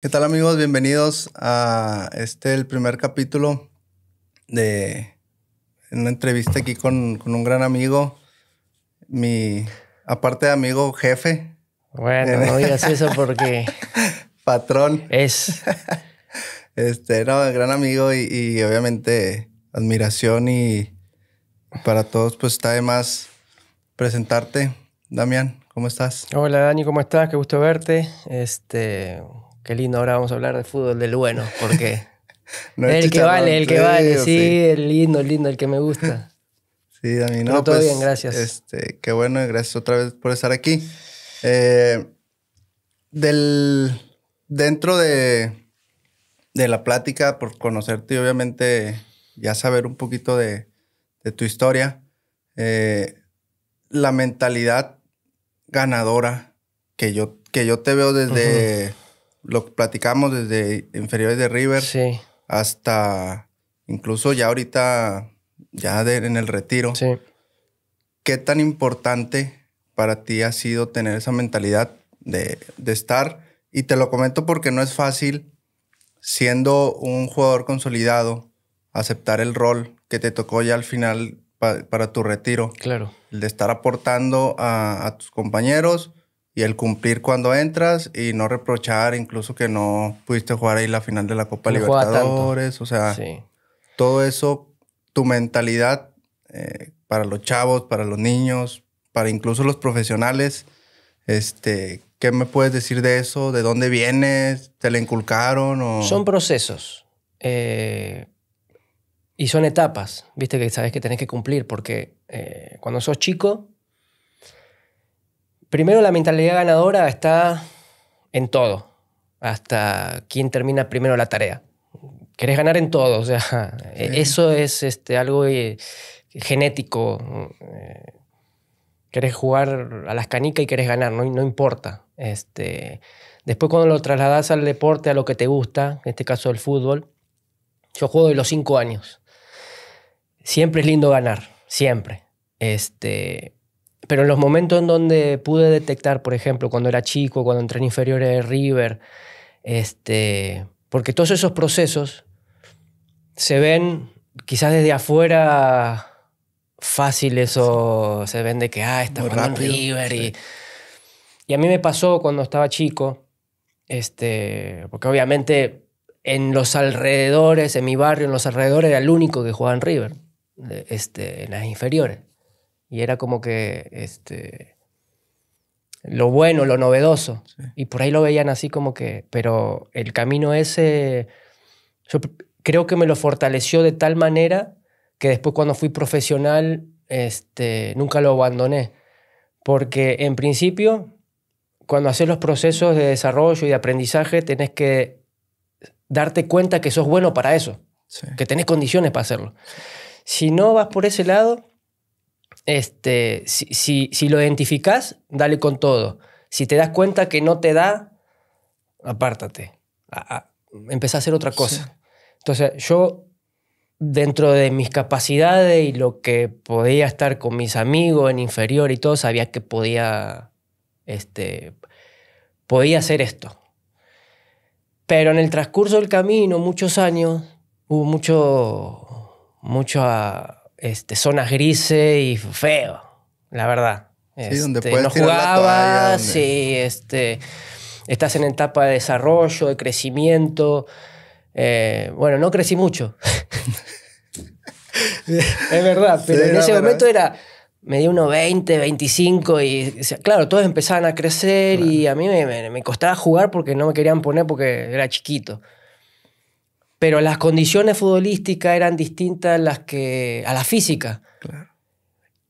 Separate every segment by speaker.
Speaker 1: ¿Qué tal amigos? Bienvenidos a este, el primer capítulo de una entrevista aquí con, un gran amigo, mi, aparte de amigo, jefe. Bueno, no digas eso porque... Patrón. Es. Este, no, gran amigo y, y, obviamente admiración y para todos pues está de más presentarte. Damián, ¿cómo estás?
Speaker 2: Hola Dani, ¿cómo estás? Qué gusto verte. Este, Qué lindo,
Speaker 1: ahora vamos a hablar de fútbol del bueno, porque... no el que vale, el que vale, sí, el
Speaker 2: lindo, el lindo, el que me gusta.
Speaker 1: Sí, a mí no. todo pues, bien, gracias. Este, qué bueno, gracias otra vez por estar aquí. Eh, del, dentro de, la plática, por conocerte y obviamente ya saber un poquito de, tu historia, eh, la mentalidad ganadora que yo, que yo te veo desde lo platicamos desde inferiores de River hasta incluso ya ahorita, ya en el retiro. Sí. ¿Qué tan importante para ti ha sido tener esa mentalidad de, estar? Y te lo comento porque no es fácil, siendo un jugador consolidado, aceptar el rol que te tocó ya al final para, tu retiro. Claro. El de estar aportando a, tus compañeros y el cumplir cuando entras y no reprochar incluso que no pudiste jugar ahí la final de la Copa Libertadores, o sea, todo eso, tu mentalidad eh, para los chavos, para los niños, para incluso los profesionales, este, ¿qué me puedes decir de eso? ¿De dónde vienes? ¿Te la inculcaron? Son procesos.
Speaker 2: Eh, y son etapas, viste que sabes que tenés que cumplir, porque eh, cuando sos chico, Primero, la mentalidad ganadora está en todo, hasta quién termina primero la tarea. Querés ganar en todo, o sea, eso es este, algo eh, genético. Eh, querés jugar a las canicas y querés ganar, no, importa. Este, después cuando lo trasladas al deporte, a lo que te gusta, en este caso el fútbol, yo juego de los cinco años. Siempre es lindo ganar, siempre. Este, pero en los momentos en donde pude detectar, por ejemplo, cuando era chico, cuando entré en inferiores de River, este, porque todos esos procesos se ven quizás desde afuera fáciles o se ven de que, ah, está jugando River. Y, a mí me pasó cuando estaba chico, este, porque obviamente en los alrededores, en mi barrio, en los alrededores, era el único que jugaba en River, este, en las inferiores. Y era como que este, lo bueno, lo novedoso. Y por ahí lo veían así como que, pero el camino ese, yo creo que me lo fortaleció de tal manera que después cuando fui profesional, este, nunca lo abandoné. Porque en principio, cuando haces los procesos de desarrollo y de aprendizaje, tenés que darte cuenta que sos bueno para eso, que tenés condiciones para hacerlo. Si no vas por ese lado, este, si, si, lo identificas, dale con todo. Si te das cuenta que no te da, apártate. A, a, a hacer otra cosa. Entonces, yo, dentro de mis capacidades y lo que podía estar con mis amigos en inferior y todo, sabía que podía, este, podía hacer esto. Pero en el transcurso del camino, muchos años, hubo mucho, mucho este, zonas grises y feo, la verdad. sí, donde este, no jugabas, este, estás en etapa de desarrollo, de crecimiento. Eh, bueno, no crecí mucho. es verdad, pero en ese momento era me dio unos 20, 25 y claro, todos empezaban a crecer y a mí me, costaba jugar porque no me querían poner porque era chiquito pero las condiciones futbolísticas eran distintas a las que a la física.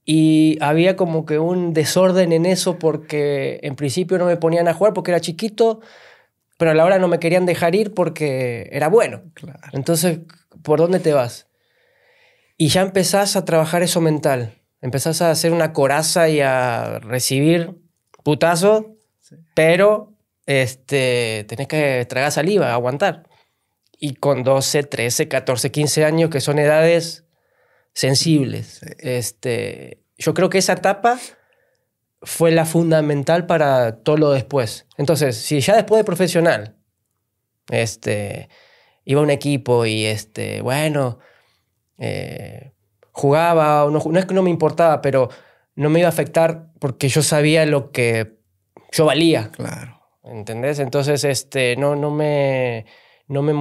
Speaker 2: Y había como que un desorden en eso porque en principio no me ponían a jugar porque era chiquito, pero a la hora no me querían dejar ir porque era bueno. Entonces, ¿por dónde te vas? Y ya empezás a trabajar eso mental. Empezás a hacer una coraza y a recibir putazos, pero este, tenés que tragar saliva, aguantar y con 12, 13, 14, 15 años, que son edades sensibles. Este, yo creo que esa etapa fue la fundamental para todo lo después. Entonces, si ya después de profesional, este, iba a un equipo y, este, bueno, eh, jugaba, no, es que no me importaba, pero no me iba a afectar porque yo sabía lo que yo valía. Claro. ¿Entendés? Entonces, este, no, no me no me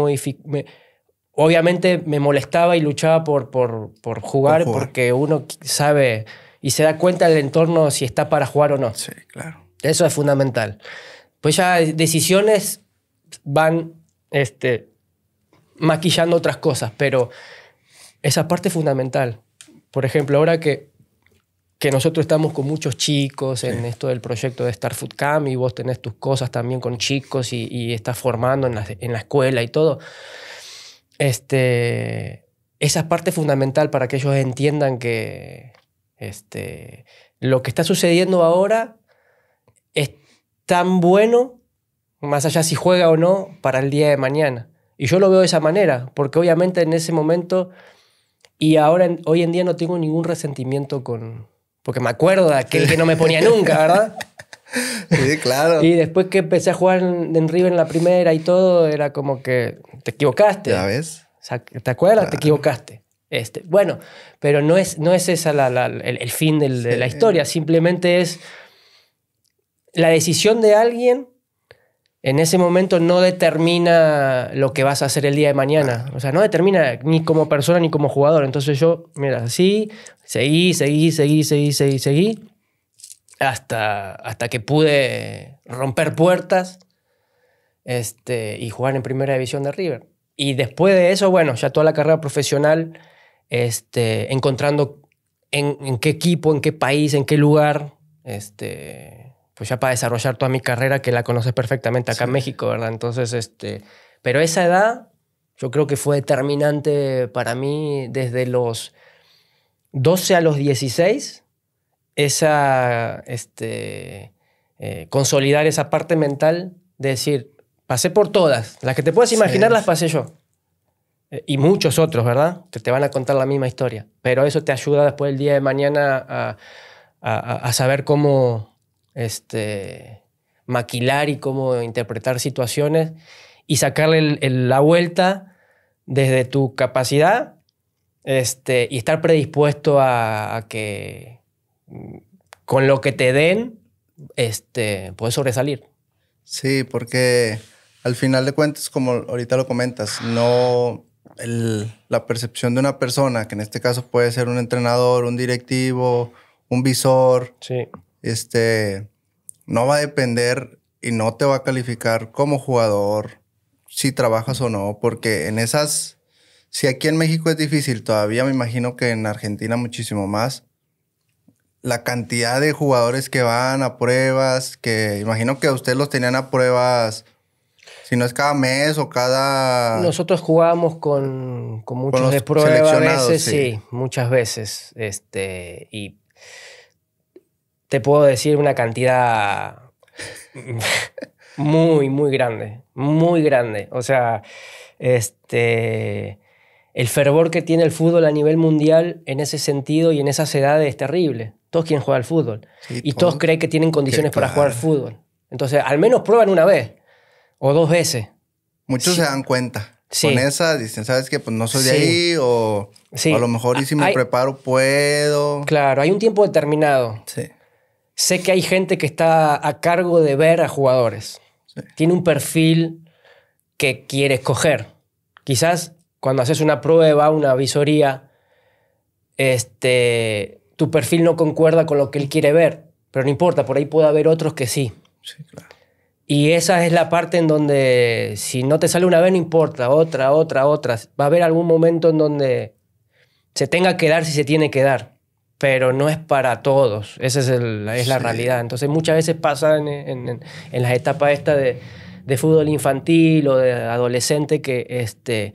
Speaker 2: obviamente me molestaba y luchaba por, por, jugar, porque uno sabe y se da cuenta del entorno si está para jugar o no. Sí, claro. Eso es fundamental. Pues ya decisiones van este, maquillando otras cosas, pero esa parte es fundamental. Por ejemplo, ahora que que nosotros estamos con muchos chicos en esto del proyecto de Star Food Camp y vos tenés tus cosas también con chicos y, estás formando en la, escuela y todo. Este, esa parte es fundamental para que ellos entiendan que este, lo que está sucediendo ahora es tan bueno, más allá si juega o no, para el día de mañana. Y yo lo veo de esa manera, porque obviamente en ese momento y ahora hoy en día no tengo ningún resentimiento con porque me acuerdo de aquel que no me ponía nunca, ¿verdad?
Speaker 1: Sí, claro. Y
Speaker 2: después que empecé a jugar en, River en la primera y todo, era como que te equivocaste. ¿Ya ves? ¿Te acuerdas? Te equivocaste. Este, bueno, pero no es, no es esa el, fin de la historia, simplemente es la decisión de alguien en ese momento no determina lo que vas a hacer el día de mañana. O sea, no determina ni como persona ni como jugador. Entonces yo, mira, así, seguí, seguí, seguí, seguí, seguí, seguí, hasta, hasta que pude romper puertas este, y jugar en primera división de River. Y después de eso, bueno, ya toda la carrera profesional, este, encontrando en, qué equipo, en qué país, en qué lugar, este, pues ya para desarrollar toda mi carrera que la conoces perfectamente acá en México, ¿verdad? Entonces, este, pero esa edad yo creo que fue determinante para mí desde los 12 a los 16, esa, este, eh, consolidar esa parte mental de decir, pasé por todas, las que te puedas imaginar las pasé yo. Eh, y muchos otros, ¿verdad? Que te van a contar la misma historia. Pero eso te ayuda después del día de mañana a, a saber cómo este, maquilar y cómo interpretar situaciones y sacarle la vuelta desde tu capacidad este, y estar predispuesto a, que mm, con lo que te den
Speaker 1: este, puedes sobresalir. Sí, porque al final de cuentas, como ahorita lo comentas, no la percepción de una persona, que en este caso puede ser un entrenador, un directivo, un visor, sí este, no va a depender y no te va a calificar como jugador si trabajas o no, porque en esas, si aquí en México es difícil, todavía me imagino que en Argentina muchísimo más, la cantidad de jugadores que van a pruebas, que imagino que ustedes los tenían a pruebas si no es cada mes o cada...
Speaker 2: Nosotros jugábamos con, muchos de prueba a veces, sí. sí. muchas veces. Este, y te puedo decir una cantidad muy, muy grande, muy grande. O sea, este, el fervor que tiene el fútbol a nivel mundial en ese sentido y en esas edades es terrible. Todos quieren jugar al fútbol y todos creen que tienen condiciones para jugar al fútbol. Entonces, al menos prueban una vez o dos veces.
Speaker 1: Muchos se dan cuenta. Con esa dicen, ¿sabes qué? Pues no soy de ahí o, a lo mejor y si me preparo puedo.
Speaker 2: Claro, hay un tiempo determinado. Sí sé que hay gente que está a cargo de ver a jugadores. Tiene un perfil que quiere escoger. Quizás cuando haces una prueba, una visoría, este, tu perfil no concuerda con lo que él quiere ver. Pero no importa, por ahí puede haber otros que sí. Y esa es la parte en donde si no te sale una vez, no importa, otra, otra, otra. Va a haber algún momento en donde se tenga que dar si se tiene que dar pero no es para todos. Esa es, la realidad. Entonces muchas veces pasa en, las etapas esta de, fútbol infantil o de adolescente que este,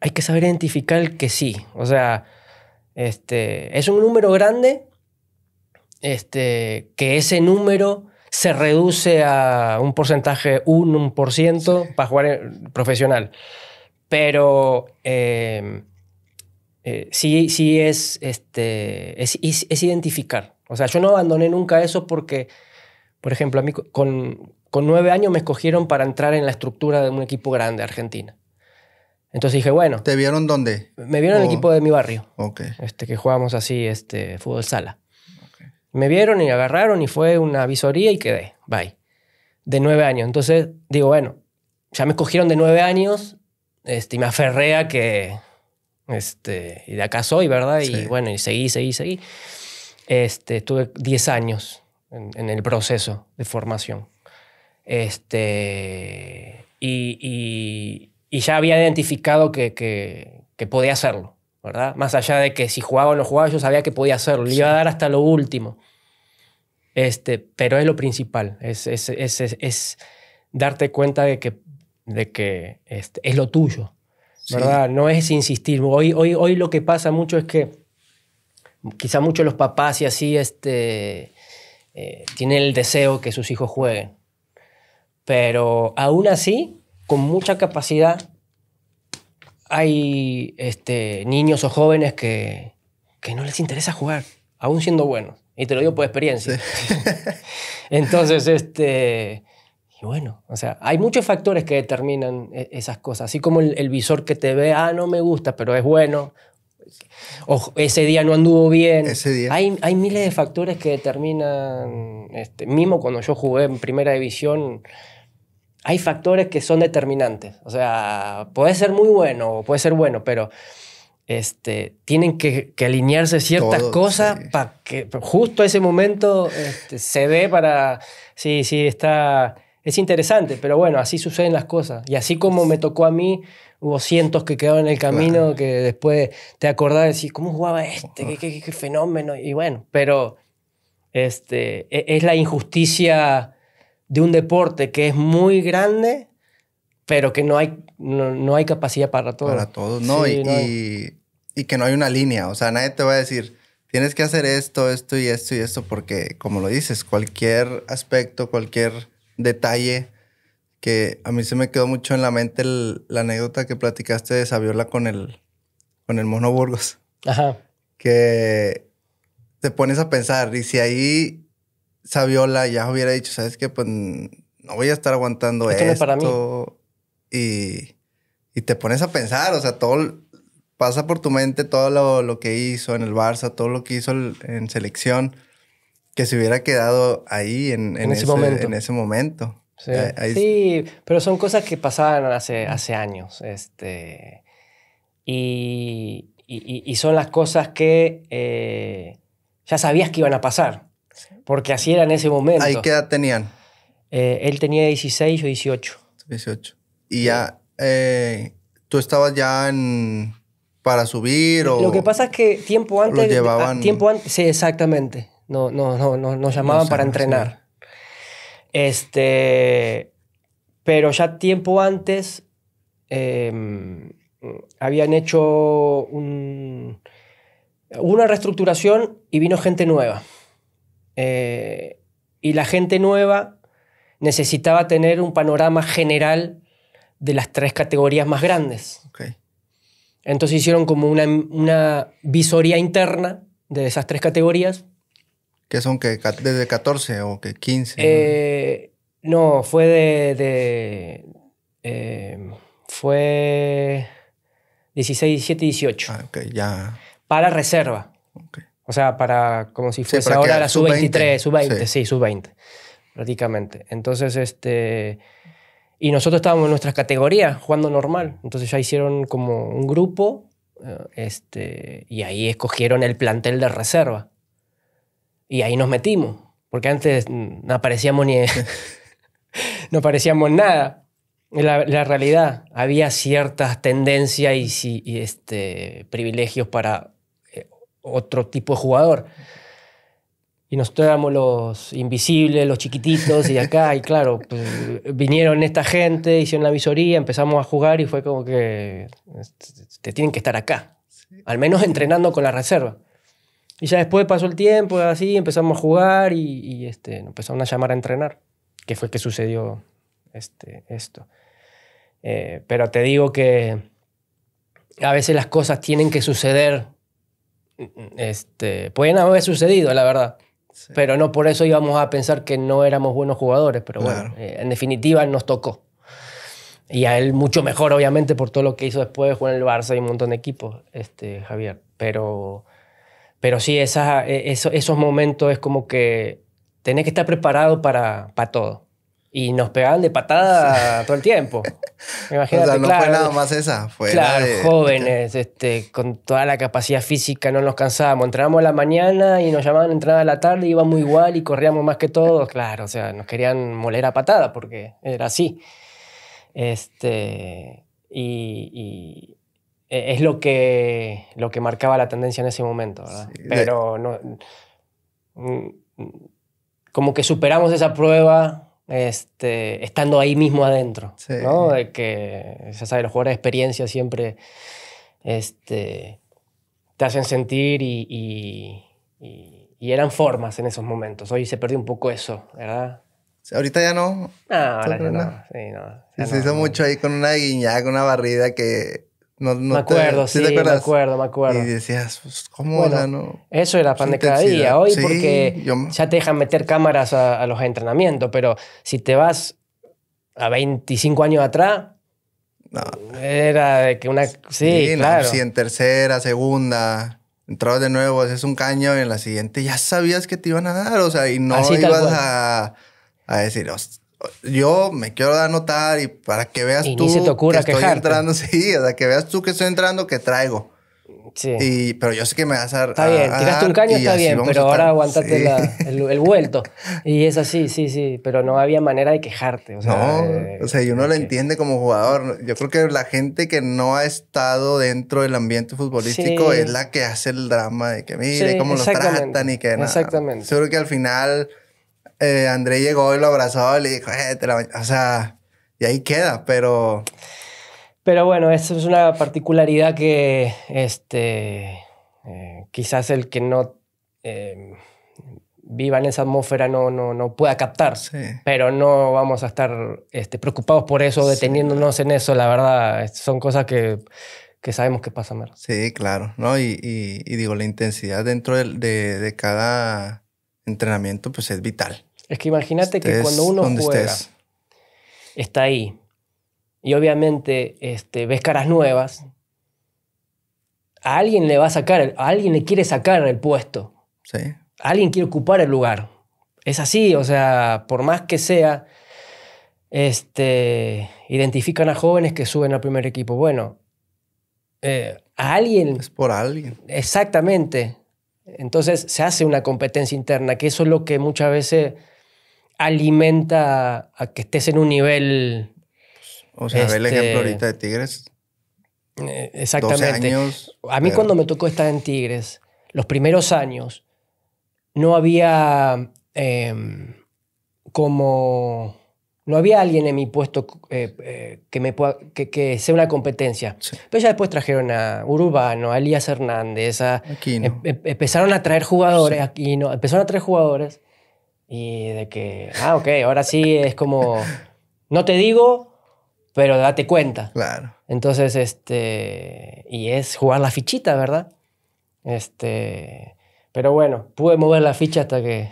Speaker 2: hay que saber identificar que sí. O sea, este, es un número grande, este, que ese número se reduce a un porcentaje, un, un por ciento para jugar profesional. Pero... Eh, eh, sí, sí es, este, es, identificar. O sea, yo no abandoné nunca eso porque, por ejemplo, a mí con, nueve años me escogieron para entrar en la estructura de un equipo grande, Argentina. Entonces dije, bueno. ¿Te vieron dónde? Me vieron en el equipo de mi barrio. Ok. Este, que jugábamos así, este, fútbol sala. Me vieron y agarraron y fue una visoría y quedé. Bye. De nueve años. Entonces digo, bueno, ya me escogieron de nueve años este, y me aferré a que este, y de acá soy, ¿verdad? Y bueno, y seguí, seguí, seguí. Este, estuve 10 años en, el proceso de formación. Este, y, y, ya había identificado que, que, podía hacerlo, ¿verdad? Más allá de que si jugaba o no jugaba, yo sabía que podía hacerlo. Le iba a dar hasta lo último. Este, pero es lo principal, es, es, es, darte cuenta de que, de que este, es lo tuyo. ¿verdad? No es insistir. Hoy, hoy, hoy lo que pasa mucho es que quizá muchos los papás y así este, eh, tienen el deseo que sus hijos jueguen. Pero aún así, con mucha capacidad, hay este, niños o jóvenes que, no les interesa jugar, aún siendo buenos. Y te lo digo por experiencia. Entonces, este, y bueno, o sea, hay muchos factores que determinan e-, esas cosas, así como el, visor que te ve, ah, no me gusta, pero es bueno, o ese día no anduvo bien. Hay, miles de factores que determinan, este, mismo cuando yo jugué en primera división, hay factores que son determinantes. O sea, puede ser muy bueno o puede ser bueno, pero este, tienen que, alinearse ciertas cosas para que justo ese momento este, se ve para, sí, sí, está es interesante, pero bueno, así suceden las cosas. Y así como me tocó a mí, hubo cientos que quedaron en el camino que después te acordás y decir, ¿cómo jugaba este? ¿Qué, qué, fenómeno? Y bueno, pero este, e, es la injusticia de un deporte que es muy grande, pero que no hay, no, hay capacidad para todo. Para
Speaker 1: todos, no, y, y que no hay una línea. O sea, nadie te va a decir tienes que hacer esto, esto y esto y esto, porque como lo dices, cualquier aspecto, cualquier detalle que a mí se me quedó mucho en la mente la anécdota que platicaste de Saviola con el, con el Mono Burgos. Ajá. Que te pones a pensar, y si ahí Saviola ya hubiera dicho, ¿sabes qué? Pues no voy a estar aguantando esto. no para mí. Y, y, te pones a pensar, o sea, todo pasa por tu mente todo lo, que hizo en el Barça, todo lo que hizo en selección que se hubiera quedado ahí en, ese, momento. En ese momento. Sí.
Speaker 2: pero son cosas que pasaban hace, hace años. Este, y, son las cosas que eh, ya sabías que iban a pasar, porque así era en ese momento. ¿Ahí qué edad tenían? Eh, él tenía 16 o 18.
Speaker 1: 18. Y ya, eh, tú estabas ya para subir o lo que
Speaker 2: pasa es que tiempo antes llevaban... Ah, tiempo antes sí exactamente no, no, no, no, nos llamaban para entrenar. Este, pero ya tiempo antes em, habían hecho una reestructuración y vino gente nueva. Eh, y la gente nueva necesitaba tener un panorama general de las tres categorías más grandes. Entonces hicieron como una visoría interna de esas tres categorías ¿Qué son que desde 14 o que 15. Eh, ¿no? fue de, em, fue 16, 17, 18. Ah, ya. Para reserva. O sea, para como si fuese ahora la sub-23, sub-20, sí, sub-20, prácticamente. Entonces, este... Y nosotros estábamos en nuestra categoría, jugando normal. Entonces ya hicieron como un grupo eh, este, y ahí escogieron el plantel de reserva. Y ahí nos metimos, porque antes no aparecíamos ni... no parecíamos nada. La, la, realidad, había ciertas tendencias y, este, privilegios para eh, otro tipo de jugador. Y nosotros éramos los invisibles, los chiquititos y acá, y claro, pues, vinieron esta gente, hicieron la visoría, empezamos a jugar y fue como que este, te tienen que estar acá, al menos entrenando con la reserva. Y ya después pasó el tiempo, así, empezamos a jugar y, y este, empezaron a llamar a entrenar, que fue que sucedió este, esto. Eh, pero te digo que a veces las cosas tienen que suceder, este, pueden haber sucedido, la verdad. Pero no por eso íbamos a pensar que no éramos buenos jugadores, pero bueno, eh, en definitiva nos tocó. Y a él mucho mejor, obviamente, por todo lo que hizo después, jugó en el Barça y un montón de equipos, este, Javier. Pero pero sí, esas, e, esos, momentos es como que tenés que estar preparado para, para todo. Y nos pegaban de patada todo el tiempo.
Speaker 1: Imagínate, o sea, no fue nada más esa. Fue claro, de...
Speaker 2: jóvenes, este, con toda la capacidad física, no nos cansábamos. Entrábamos a la mañana y nos llamaban a entrar a la tarde, íbamos igual y corríamos más que todos. Claro, o sea, nos querían moler a patada porque era así. Este, y, e-, es lo que, lo que marcaba la tendencia en ese momento, ¿verdad? Pero no, mm, como que superamos esa prueba este, estando ahí mismo adentro, ¿no? De que, ya sabes, los jugadores de experiencia siempre este, te hacen sentir y, y, eran formas en esos momentos. Hoy se perdió un poco eso,
Speaker 1: ¿verdad? Ahorita ya no. No, ahora ya no. no se hizo mucho ahí con una guiñada, con una barrida que no, no me acuerdo, sí, me acuerdo, me acuerdo. Y decías, pues, ¿cómo era, no?
Speaker 2: Eso era pan de cada día. Hoy, porque ya te dejan meter cámaras a, los entrenamientos, pero si te vas a 25 años atrás,
Speaker 1: era de que una. Sí, sí claro. si en tercera, segunda, entrabas de nuevo, haces un caño y en la siguiente ya sabías que te iban a dar, o sea, y no ibas a, a decir, yo me quiero anotar y para que veas tú que estoy entrando, sí, o sea, que veas tú que estoy entrando, que traigo. Sí. pero yo sé que me vas a. Está bien, tiraste un caño, está bien, pero ahora aguántate
Speaker 2: el, vuelto. Y es así, sí, sí, pero no había manera de quejarte.
Speaker 1: O sea, no, eh, o sea, y uno lo entiende como jugador. Yo creo que la gente que no ha estado dentro del ambiente futbolístico es la que hace el drama de que mire cómo lo tratan y que nada. Exactamente. Seguro que al final eh, André llegó y lo abrazó y le dijo, eh, o sea, y ahí queda, pero...
Speaker 2: Pero bueno, eso es una particularidad que este, eh, quizás el que no em, viva en esa atmósfera no, no, no pueda captar. Pero no vamos a estar este, preocupados por eso, deteniéndonos en eso. La verdad, son cosas que, sabemos que pasa, mal
Speaker 1: Sí, claro. ¿no? Y, y, digo, la intensidad dentro de, de, de cada entrenamiento pues es vital.
Speaker 2: Es que imagínate que cuando uno juega, está ahí. Y obviamente este, ves caras nuevas. A alguien le va a sacar, a alguien le quiere sacar el puesto. Sí. A alguien quiere ocupar el lugar. Es así, o sea, por más que sea, este, identifican a jóvenes que suben al primer equipo. Bueno, eh, a alguien. Es por alguien. Exactamente. Entonces se hace una competencia interna, que eso es lo que muchas veces alimenta a que estés en un nivel. O sea, el este, ejemplo ahorita
Speaker 1: de Tigres. Eh, exactamente. a mí cuando
Speaker 2: me tocó estar en Tigres, los primeros años, no había em, como... No había alguien en mi puesto eh, eh, que, me que, sea una competencia. Pero ya después trajeron a Urbano, a Elías Hernández, a, em, em, empezaron a traer jugadores, aquí no, empezaron a traer jugadores y de que, ah, ok, ahora sí es como, no te digo, pero date cuenta. Claro. Entonces, este, y es jugar la fichita, ¿verdad? Este, pero bueno, pude mover la ficha hasta que,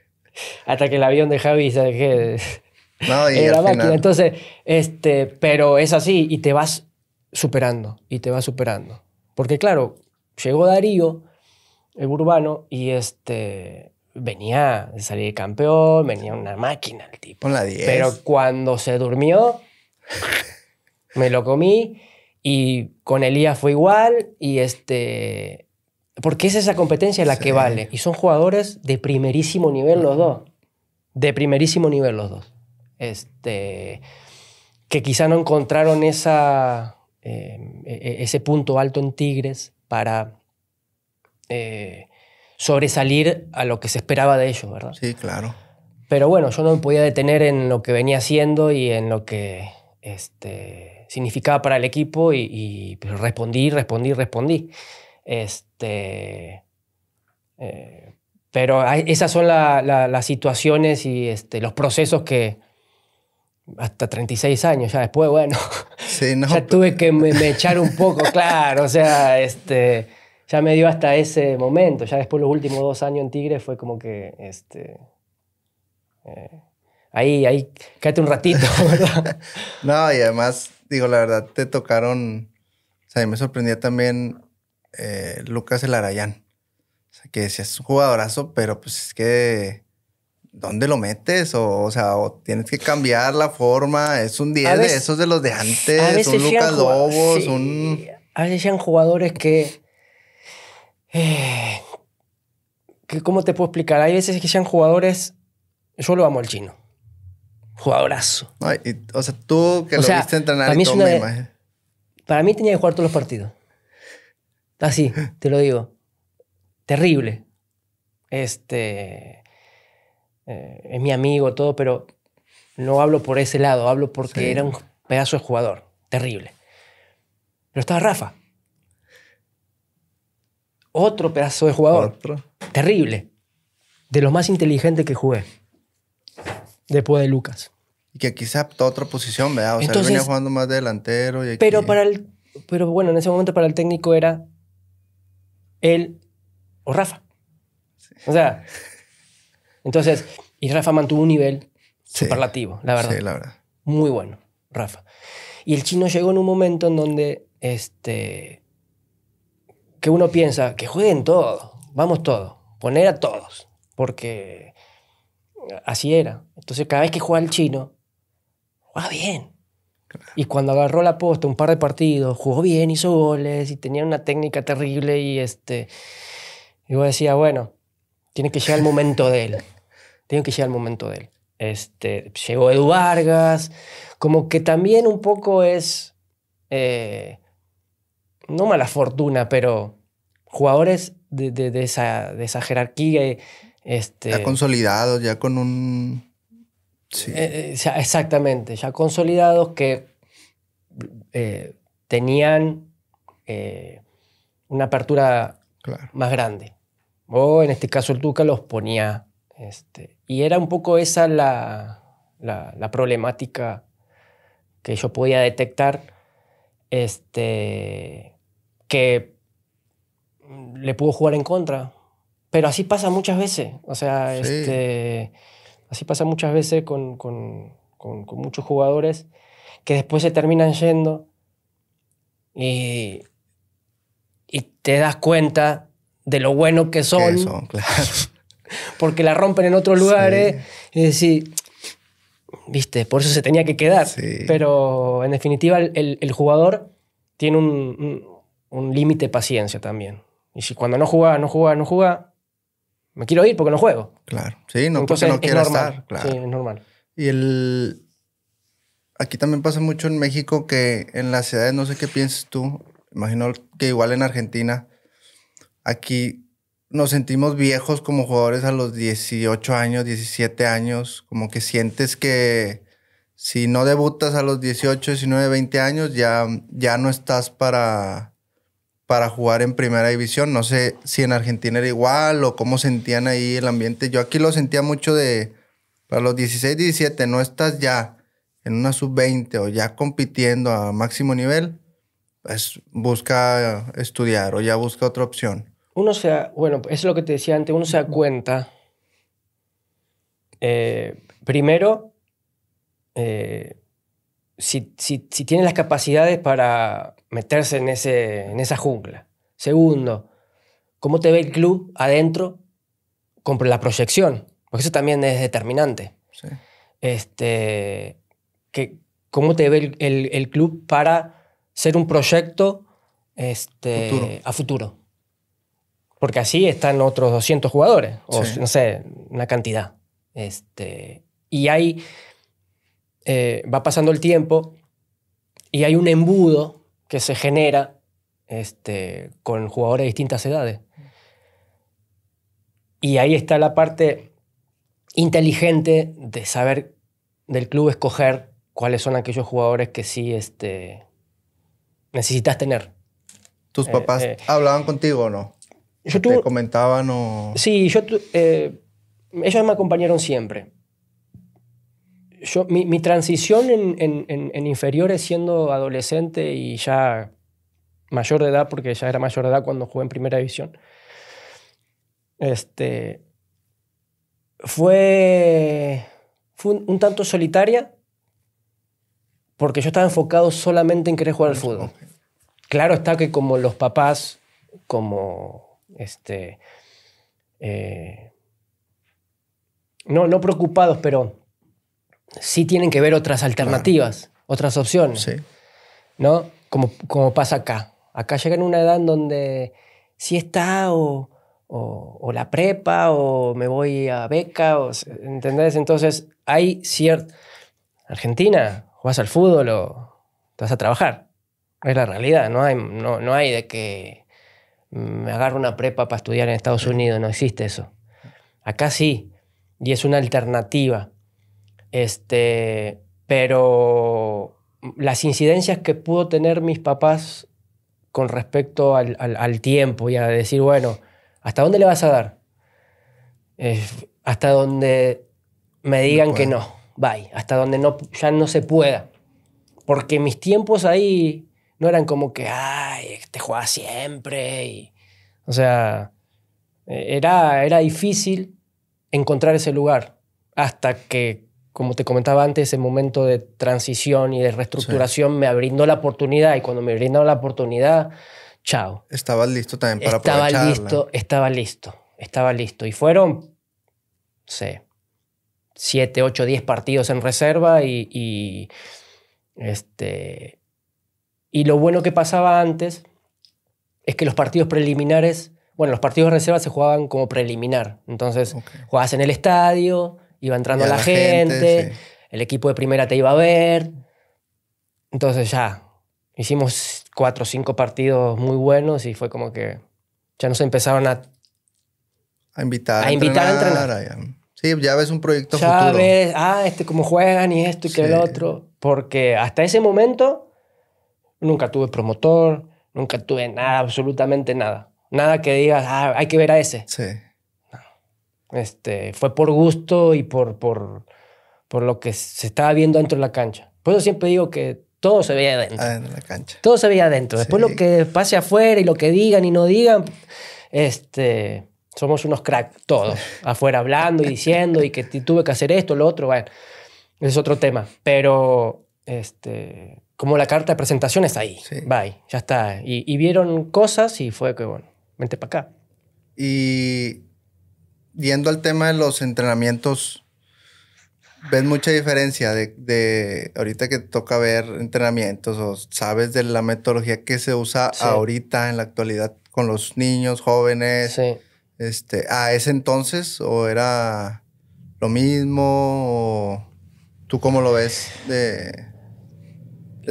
Speaker 2: hasta que el avión de Javi se que No, y era Entonces, este, pero es así y te vas superando y te vas superando. Porque claro, llegó Darío, el urbano, y este, venía de salir campeón, venía una máquina el tipo.
Speaker 1: 10. Pero
Speaker 2: cuando se durmió, me lo comí y con Elías fue igual y este... Porque es esa competencia la que vale. Y son jugadores de primerísimo nivel los dos. De primerísimo nivel los dos. Este, que quizá no encontraron esa, eh, e, e, ese punto alto en Tigres para eh, sobresalir a lo que se esperaba de ellos, ¿verdad? Sí, claro. Pero bueno, yo no me podía detener en lo que venía haciendo y en lo que este, significaba para el equipo y, respondí, respondí, respondí. Este, eh, pero esas son las situaciones y este, los procesos que hasta 36 años ya después, bueno, ya tuve que me echar un poco, claro, o sea, este ya me dio hasta ese momento. Ya después los últimos dos años en Tigre fue como que, este,
Speaker 1: eh, ahí, ahí, cállate un ratito, ¿verdad? no, y además, digo, la verdad, te tocaron, o sea, me sorprendía también eh, Lucas el Arayán. O sea, que decías, es un jugadorazo, pero pues es que... ¿dónde lo metes? O, o sea, o tienes que cambiar la forma. Es un 10 de esos de los de antes, un Lucas Lobos, un...
Speaker 2: A veces sean jugadores que eh, ¿Cómo te puedo explicar? Hay veces que sean jugadores. Yo lo amo al chino.
Speaker 1: Jugadorazo. o sea, tú que lo viste entrenar para mí, y todo,
Speaker 2: para mí tenía que jugar todos los partidos. Así, te lo digo. Terrible. Este. Eh, es mi amigo, todo, pero no hablo por ese lado, hablo porque era un pedazo de jugador. Terrible. Pero estaba Rafa. Otro pedazo de jugador. Terrible. De los más inteligentes que jugué.
Speaker 1: Después de Lucas. Y que quizá se otra posición, ¿verdad? O sea, venía jugando más delantero. Pero
Speaker 2: para el. Pero bueno, en ese momento para el técnico era él o Rafa. O sea, entonces, y Rafa mantuvo un nivel superlativo, la verdad. Sí, la verdad. Muy bueno, Rafa. Y el chino llegó en un momento en donde este, que uno piensa que jueguen todos, vamos todos, poner a todos, porque así era. Entonces cada vez que juega el chino, jugaba bien. Y cuando agarró la posta un par de partidos, jugó bien, hizo goles y tenía una técnica terrible y este... yo decía, bueno, tiene que llegar el momento de él. Tiene que llegar el momento de él. Este, llegó Edu Vargas, como que también un poco es... Eh, no mala fortuna, pero jugadores de, esa, esa, jerarquía. Este, ya
Speaker 1: consolidados, ya con un...
Speaker 2: Sí. Eh, eh, exactamente, ya consolidados que eh, tenían una apertura más grande. O en este caso el Tuca los ponía. Este, y era un poco esa la, la, la problemática que yo podía detectar. Este, que le pudo jugar en contra. Pero así pasa muchas veces. O sea, este, así pasa muchas veces con, muchos jugadores que después se terminan yendo y, te das cuenta de lo bueno que son. Porque la rompen en otros lugares ¿eh? y decís, viste, por eso se tenía que quedar. Pero en definitiva, el, jugador tiene un un límite de paciencia también. Y si cuando no juega, no juega, no juega,
Speaker 1: me quiero ir porque no juego. Claro, sí, no Entonces, no quiero estar. Claro. Sí, es normal. Y el... Aquí también pasa mucho en México que en las ciudades, no sé qué piensas tú, imagino que igual en Argentina, aquí nos sentimos viejos como jugadores a los 18 años, 17 años, como que sientes que si no debutas a los 18, 19, 20 años, ya, ya no estás para para jugar en primera división. No sé si en Argentina era igual o cómo sentían ahí el ambiente. Yo aquí lo sentía mucho de, para los 16, 17, no estás ya en una sub-20 o ya compitiendo a máximo nivel, pues busca estudiar o ya busca otra opción. Uno
Speaker 2: se da, bueno, es lo que te decía antes, uno se da cuenta, eh, primero, eh, si, si, si, tienes las capacidades para, meterse en, ese, en esa jungla. Segundo, cómo te ve el club adentro con la proyección, porque eso también es determinante. Este, que, cómo te ve el, club para ser un proyecto este, a futuro. Porque así están otros 200 jugadores, o no sé, una cantidad. Este, y hay, eh, va pasando el tiempo y hay un embudo que se genera este, con jugadores de distintas edades. Y ahí está la parte inteligente de saber del club escoger cuáles son aquellos jugadores que sí este, necesitas tener. ¿Tus eh, papás eh,
Speaker 1: hablaban contigo o no?
Speaker 2: Yo ¿Te comentaban o...? Sí, yo, eh, ellos me acompañaron siempre mi, transición en, inferiores siendo adolescente y ya mayor de edad, porque ya era mayor de edad cuando jugué en primera división, este, fue, un, tanto solitaria porque yo estaba enfocado solamente en querer jugar al fútbol. Claro está que como los papás, como este, eh, no, no preocupados, pero sí tienen que ver otras alternativas, otras opciones. ¿No? Como, pasa acá. Acá llegan a una edad en donde si está o, la prepa o me voy a beca, ¿entendés? Entonces hay cierto... Argentina, vas al fútbol o te vas a trabajar. Es la realidad, no hay, no hay de que me agarro una prepa para estudiar en Estados Unidos, no existe eso. Acá sí, y es una alternativa. Este, pero las incidencias que pudo tener mis papás con respecto al, tiempo y a decir, bueno, ¿hasta dónde le vas a dar? hasta donde me digan que no, bye, hasta donde no, ya no se pueda. Porque mis tiempos ahí no eran como que, ay, te este juegas siempre. Y, o sea, e, era, era difícil encontrar ese lugar hasta que como te comentaba antes, ese momento de transición y de reestructuración me brindó la oportunidad y cuando me brindó la oportunidad, chao. estaba listo también para estaba listo, estaba listo, estaba listo. Y fueron, sé, 7, 8, 10 partidos en reserva y, este, y lo bueno que pasaba antes es que los partidos preliminares, bueno, los partidos de reserva se jugaban como preliminar. Entonces, jugabas en el estadio, iba entrando la, gente, el equipo de primera te iba a ver. Entonces ya, hicimos cuatro o cinco partidos muy buenos y fue como que ya nos empezaron a...
Speaker 1: A invitar. A, invitar entrenar, Sí, ya ves un proyecto ya ves,
Speaker 2: ah, este, cómo juegan y esto y que el otro.
Speaker 1: Porque hasta
Speaker 2: ese momento nunca tuve promotor, nunca tuve nada, absolutamente nada. Nada que digas, ah, hay que ver a ese. Sí. Este, fue por gusto y por, por, por lo que se estaba viendo dentro de la cancha. Por eso siempre digo que todo se veía adentro. Adentro la cancha. Todo se veía adentro. Después lo que pase afuera y lo que digan y no digan, este, somos unos cracks todos. afuera hablando y diciendo y que tuve que hacer esto, lo otro, bueno, es otro tema. Pero, este, como la carta de presentación
Speaker 1: es ahí. Bye, ya está. Y, y vieron cosas y fue que, bueno, vente para acá. Y yendo al tema de los entrenamientos, ¿ves mucha diferencia de, ahorita que toca ver entrenamientos o sabes de la metodología que se usa ahorita en la actualidad con los niños, jóvenes? Este, ¿A ese entonces o era lo mismo? ¿Tú cómo lo ves?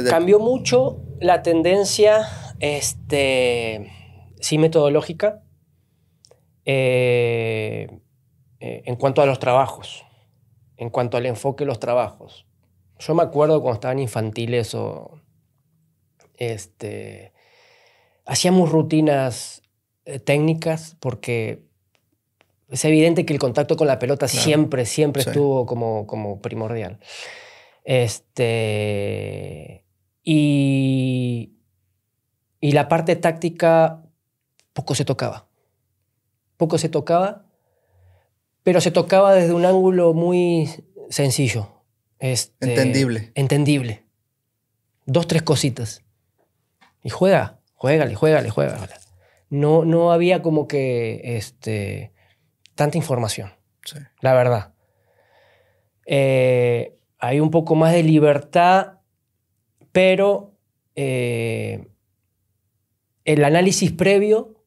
Speaker 1: Cambió mucho
Speaker 2: la tendencia, este, sí, metodológica eh, eh, en cuanto a los trabajos, en cuanto al enfoque de los trabajos. Yo me acuerdo cuando estaban infantiles o este, hacíamos rutinas eh, técnicas porque es evidente que el contacto con la pelota siempre, siempre estuvo como, como primordial. Este, y, y la parte táctica poco se tocaba poco se tocaba, pero se tocaba desde un ángulo muy sencillo. Este,
Speaker 1: entendible.
Speaker 2: Entendible. Dos, tres cositas. Y juega, juégale, juégale, juega, No, no había como que este, tanta información. La verdad. Eh, hay un poco más de libertad, pero eh, el análisis previo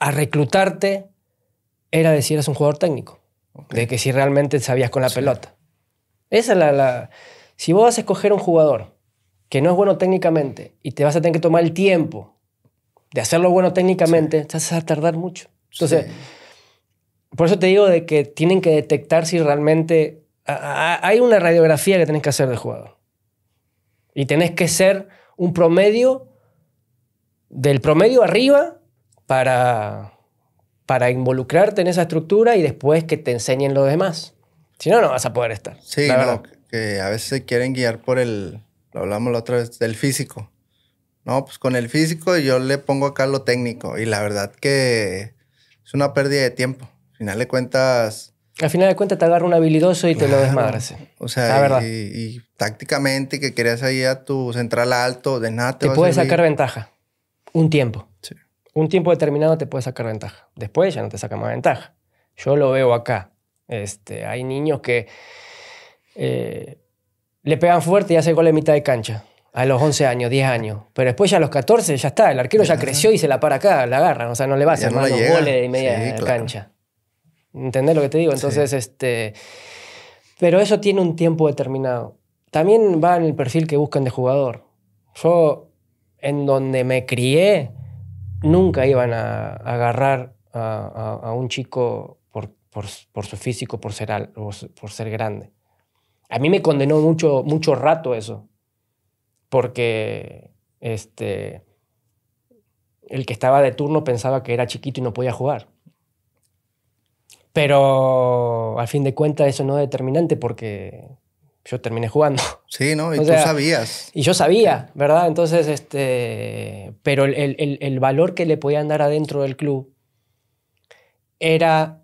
Speaker 2: a reclutarte era decir, eres un jugador técnico. De que si realmente sabías con la pelota. Esa es la, Si vos vas a escoger un jugador que no es bueno técnicamente y te vas a tener que tomar el tiempo de hacerlo bueno técnicamente, te vas a tardar mucho. Entonces, por eso te digo de que tienen que detectar si realmente... hay una radiografía que tenés que hacer del jugador. Y tenés que ser un promedio del promedio arriba para, para involucrarte en esa estructura y después que te enseñen lo demás. Si no, no vas a poder estar.
Speaker 1: Sí, claro que a veces se quieren guiar por el, lo hablamos la otra vez, del físico. No, pues con el físico yo le pongo acá lo técnico y la verdad que es una pérdida de tiempo. Al final de cuentas... Al final de cuentas te agarra un habilidoso y te lo desmadras. O sea, y, tácticamente que querías ir a tu central alto, de nada te... Te sacar ventaja.
Speaker 2: Un tiempo un tiempo determinado te puede sacar ventaja. Después ya no te saca más ventaja. Yo lo veo acá. Este, hay niños que eh, le pegan fuerte y hace gol en mitad de cancha. A los 11 años, 10 años. Pero después ya a los 14 ya está. El arquero ya, creció y se la para acá, la agarra. O sea, no le va a hacer más goles de media cancha. ¿Entendés lo que te digo? Entonces, este... Pero eso tiene un tiempo determinado. También va en el perfil que buscan de jugador. Yo, en donde me crié, nunca iban a, agarrar a, un chico por, su físico, por ser, por ser grande. A mí me condenó mucho, mucho rato eso, porque este, el que estaba de turno pensaba que era chiquito y no podía jugar. Pero al fin de cuentas eso no es determinante porque yo terminé jugando. Sí, ¿no? Y tú sabías. Y yo sabía, ¿verdad? Entonces, este, pero el, valor que le podían dar adentro del club era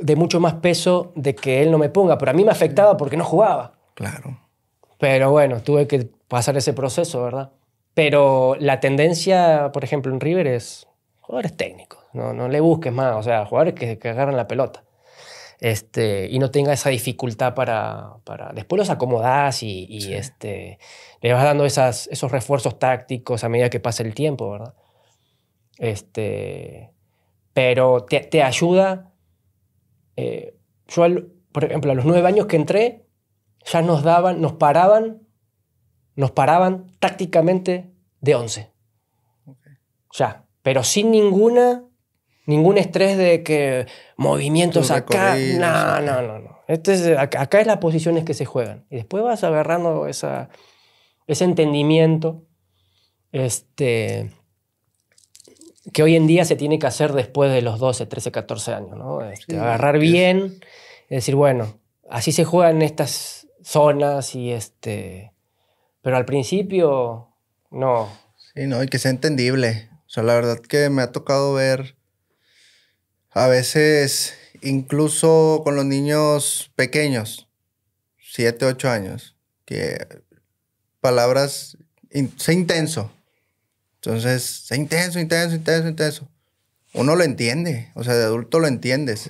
Speaker 2: de mucho más peso de que él no me ponga, pero a mí me afectaba porque no jugaba. Claro. Pero bueno, tuve que pasar ese proceso, ¿verdad? Pero la tendencia, por ejemplo, en River es jugadores técnicos, no, no le busques más, o sea, jugadores que, que agarran la pelota. Este, y no tenga esa dificultad para... Después los acomodás y, este, le vas dando esos refuerzos tácticos a medida que pasa el tiempo, ¿verdad? Este, pero te, ayuda... Eh, yo, por ejemplo, a los nueve años que entré, ya nos daban, nos paraban, nos paraban tácticamente de once. Ya, pero sin ninguna ningún estrés de que movimientos acá. No, no, no, no. Este es, acá es las posiciones que se juegan. Y después vas agarrando esa, ese entendimiento este, que hoy en día se tiene que hacer después de los 12, 13, 14 años. ¿no? Este, agarrar bien, decir, bueno, así se juegan estas zonas y este... Pero al principio,
Speaker 1: no. Sí, no, y que sea entendible. O sea, la verdad que me ha tocado ver a veces, incluso con los niños pequeños, 7, 8 años, que palabras, intenso. Entonces, sé intenso, intenso, intenso, intenso. Uno lo entiende, o sea, de adulto lo entiendes.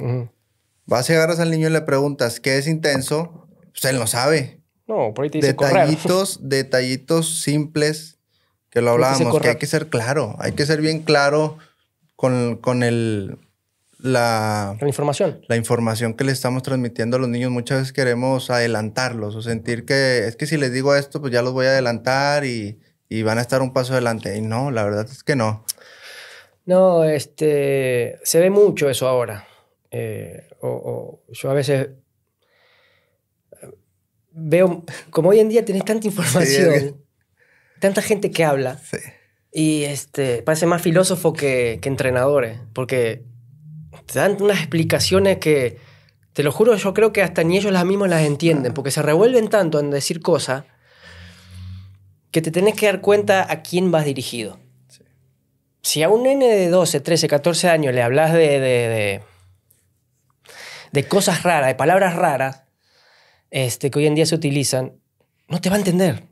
Speaker 1: Vas y agarras al niño y le preguntas, ¿qué es intenso? Pues él no sabe.
Speaker 2: No, por ahí te dice Detallitos,
Speaker 1: correr. detallitos simples que lo hablábamos, que hay que ser claro, hay que ser bien claro con, con el la, información. La información que le estamos transmitiendo a los niños. Muchas veces queremos adelantarlos o sentir que es que si les digo esto, pues ya los voy a adelantar y, van a estar un paso adelante. Y no, la verdad es que no.
Speaker 2: No, este, se ve mucho eso ahora. Eh, o, yo a veces eh, veo, como hoy en día tenés tanta información, tanta gente que habla, sí. y este, parece más filósofo que, entrenador. entrenadores, porque te dan unas explicaciones que, te lo juro, yo creo que hasta ni ellos las mismos las entienden, porque se revuelven tanto en decir cosas que te tenés que dar cuenta a quién vas dirigido. Si a un nene de 12, 13, 14 años le hablas de, de, de, de, cosas raras, de palabras raras, este, que hoy en día se utilizan, no te va a entender.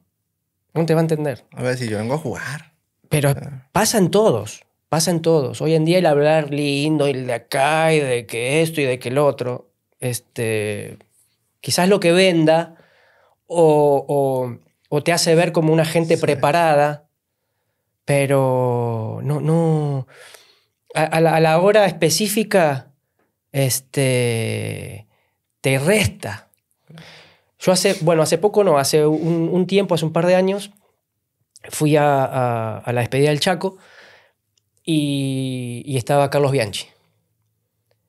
Speaker 2: No te va a entender. A
Speaker 1: ver, si yo vengo a jugar. Pero ah.
Speaker 2: pasan todos pasan todos. Hoy en día el hablar lindo y el de acá y de que esto y de que el otro, este, quizás lo que venda o, te hace ver como una gente preparada, pero no, no, a, la, hora específica, este, te resta. Yo hace, bueno, hace poco no, hace un, tiempo, hace un par de años, fui a, la despedida del Chaco y, estaba Carlos Bianchi.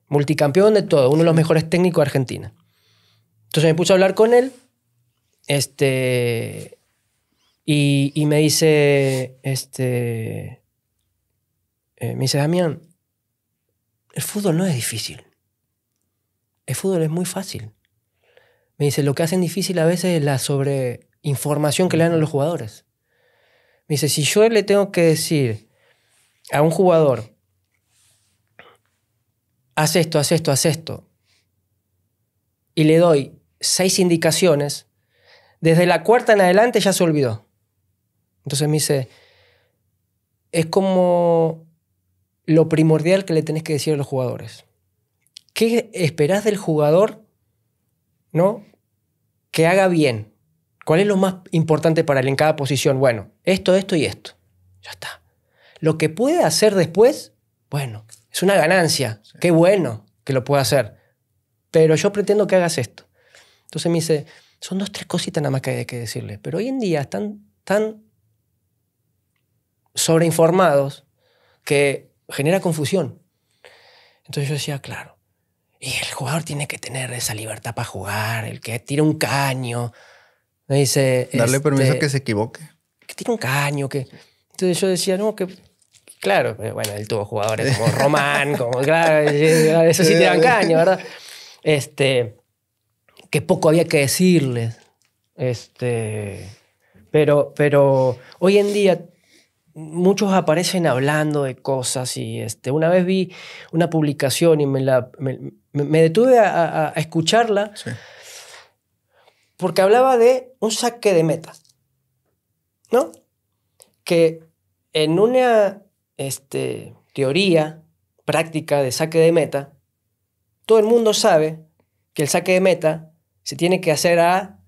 Speaker 2: Multicampeón de todo, uno de los mejores técnicos de Argentina. Entonces me puse a hablar con él este, y, me dice, este, eh, me dice, Damián, el fútbol no es difícil. El fútbol es muy fácil. Me dice, lo que hacen difícil a veces es la sobreinformación que le dan a los jugadores. Me dice, si yo le tengo que decir a un jugador, haz esto, haz esto, haz esto, y le doy seis indicaciones, desde la cuarta en adelante ya se olvidó. Entonces me dice, es como lo primordial que le tenés que decir a los jugadores. ¿Qué esperás del jugador ¿no? que haga bien? ¿Cuál es lo más importante para él en cada posición? Bueno, esto, esto y esto. Ya está. Lo que puede hacer después, bueno, es una ganancia. Qué bueno que lo pueda hacer. Pero yo pretendo que hagas esto. Entonces me dice, son dos, tres cositas nada más que hay que decirle. Pero hoy en día están tan sobreinformados que genera confusión. Entonces yo decía, claro. Y el jugador tiene que tener esa libertad para jugar, el que tira un caño. Me dice. Darle permiso este, que se equivoque. Que tire un caño, que. Entonces yo decía, no, que Claro, eh, bueno, él tuvo jugadores como Román, como, claro, eso sí te dan caño, ¿verdad? Este, que poco había que decirles. Este, pero, pero hoy en día muchos aparecen hablando de cosas y este, una vez vi una publicación y me, la, me, detuve a, escucharla porque hablaba de un saque de metas, ¿no? Que en una este, teoría, práctica de saque de meta, todo el mundo sabe que el saque de meta se tiene que hacer a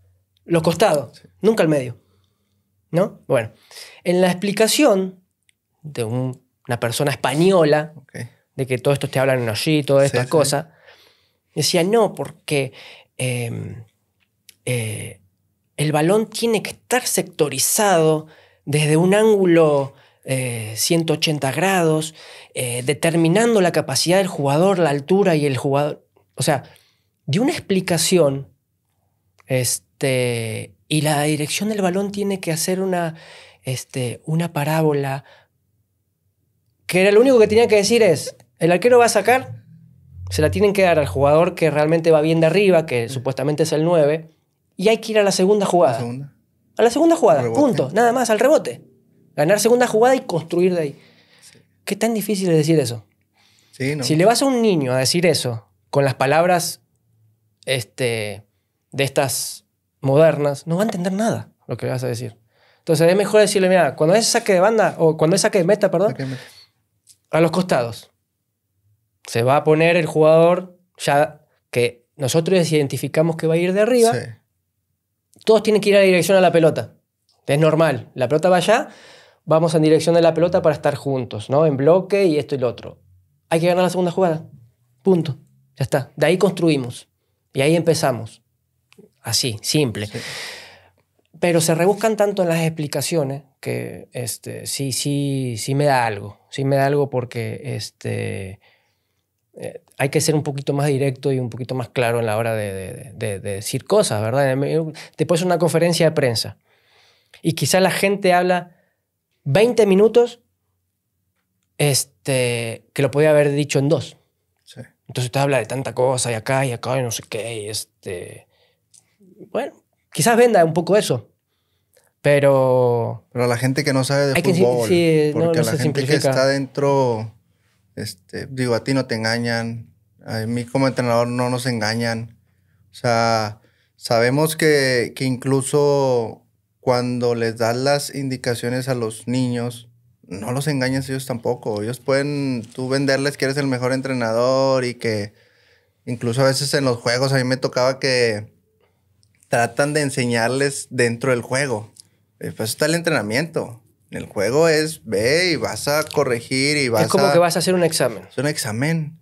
Speaker 2: los costados, nunca al medio. ¿No? Bueno, en la explicación de una persona española, de que todo esto te hablan en allí, todas estas cosas, decía, no, porque em, eh, el balón tiene que estar sectorizado desde un ángulo 180 eh, grados, eh, determinando la capacidad del jugador, la altura y el jugador. O sea, de una explicación este, y la dirección del balón tiene que hacer una, este, una parábola que era lo único que tenía que decir es, el arquero va a sacar, se la tienen que dar al jugador que realmente va bien de arriba, que supuestamente es el 9, y hay que ir a la segunda jugada. ¿La segunda? A la segunda jugada, punto, nada más, al rebote. Ganar segunda jugada y construir de ahí. ¿Qué tan difícil es decir eso? Si le vas a un niño a decir eso con las palabras este, de estas modernas, no va a entender nada lo que le vas a decir. Entonces es mejor decirle, mira, cuando es saque de banda, o cuando es saque de meta, perdón, a los costados. Se va a poner el jugador ya que nosotros identificamos que va a ir de arriba. Todos tienen que ir a la dirección a la pelota. Es normal. La pelota va allá vamos en dirección de la pelota para estar juntos, ¿no? En bloque y esto y lo otro. Hay que ganar la segunda jugada. Punto. Ya está. De ahí construimos. Y ahí empezamos. Así, simple. Pero se rebuscan tanto en las explicaciones que este, sí, sí, sí me da algo. Sí me da algo porque este, eh, hay que ser un poquito más directo y un poquito más claro en la hora de, decir cosas, ¿verdad? Después de una conferencia de prensa. Y quizá la gente habla 20 minutos este, que lo podía haber dicho en dos. Sí. Entonces usted habla de tanta cosa y acá y acá y no sé qué. este, bueno, quizás venda un poco eso.
Speaker 1: Pero. Pero a la gente que no sabe de fútbol. Que, porque la gente que está dentro. Este, digo, a ti no te engañan. A mí como entrenador no nos engañan. O sea, sabemos que, que incluso cuando les das las indicaciones a los niños, no los engañes ellos tampoco. Ellos pueden, tú venderles que eres el mejor entrenador y que incluso a veces en los juegos a mí me tocaba que tratan de enseñarles dentro del juego. Eh, Eso pues, está el entrenamiento. El juego es ve y vas a corregir y vas a... Es como que vas a hacer un examen. Es un examen.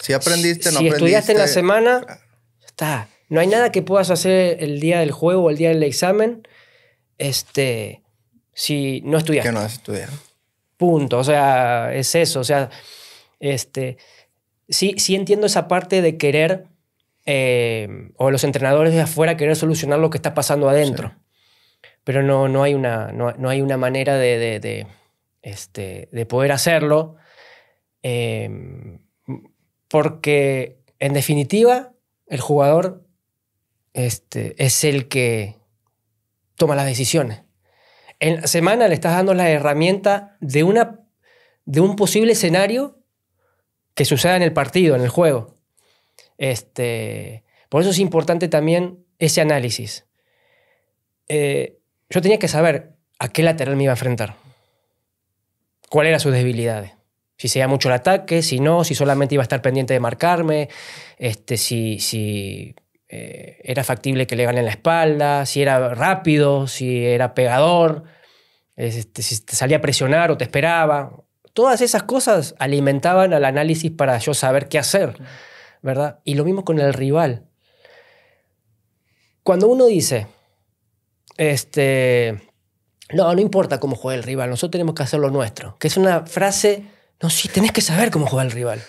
Speaker 1: Si aprendiste, no aprendiste. Si estudiaste en la semana,
Speaker 2: ah. está. No hay nada que puedas hacer el día del juego o el día del examen este, si no estudias. Que no has Punto, o sea, es eso, o sea, este, sí, sí entiendo esa parte de querer, eh, o los entrenadores de afuera querer solucionar lo que está pasando adentro. Pero no, no, hay una, hay una manera de, este, de poder hacerlo. Em, porque en definitiva el jugador este, es el que toma las decisiones. En la semana le estás dando la herramienta de, una, de un posible escenario que suceda en el partido, en el juego. Este, por eso es importante también ese análisis. Eh, yo tenía que saber a qué lateral me iba a enfrentar, Cuál eran sus debilidades, si se mucho el ataque, si no, si solamente iba a estar pendiente de marcarme, este, si, si eh, era factible que le ganen la espalda, si era rápido, si era pegador, este, si te salía a presionar o te esperaba. Todas esas cosas alimentaban al análisis para yo saber qué hacer, ¿verdad? Y lo mismo con el rival. Cuando uno dice, este, no, no importa cómo juega el rival, nosotros tenemos que hacer lo nuestro, que es una frase, no, sí, tenés que saber cómo juega el rival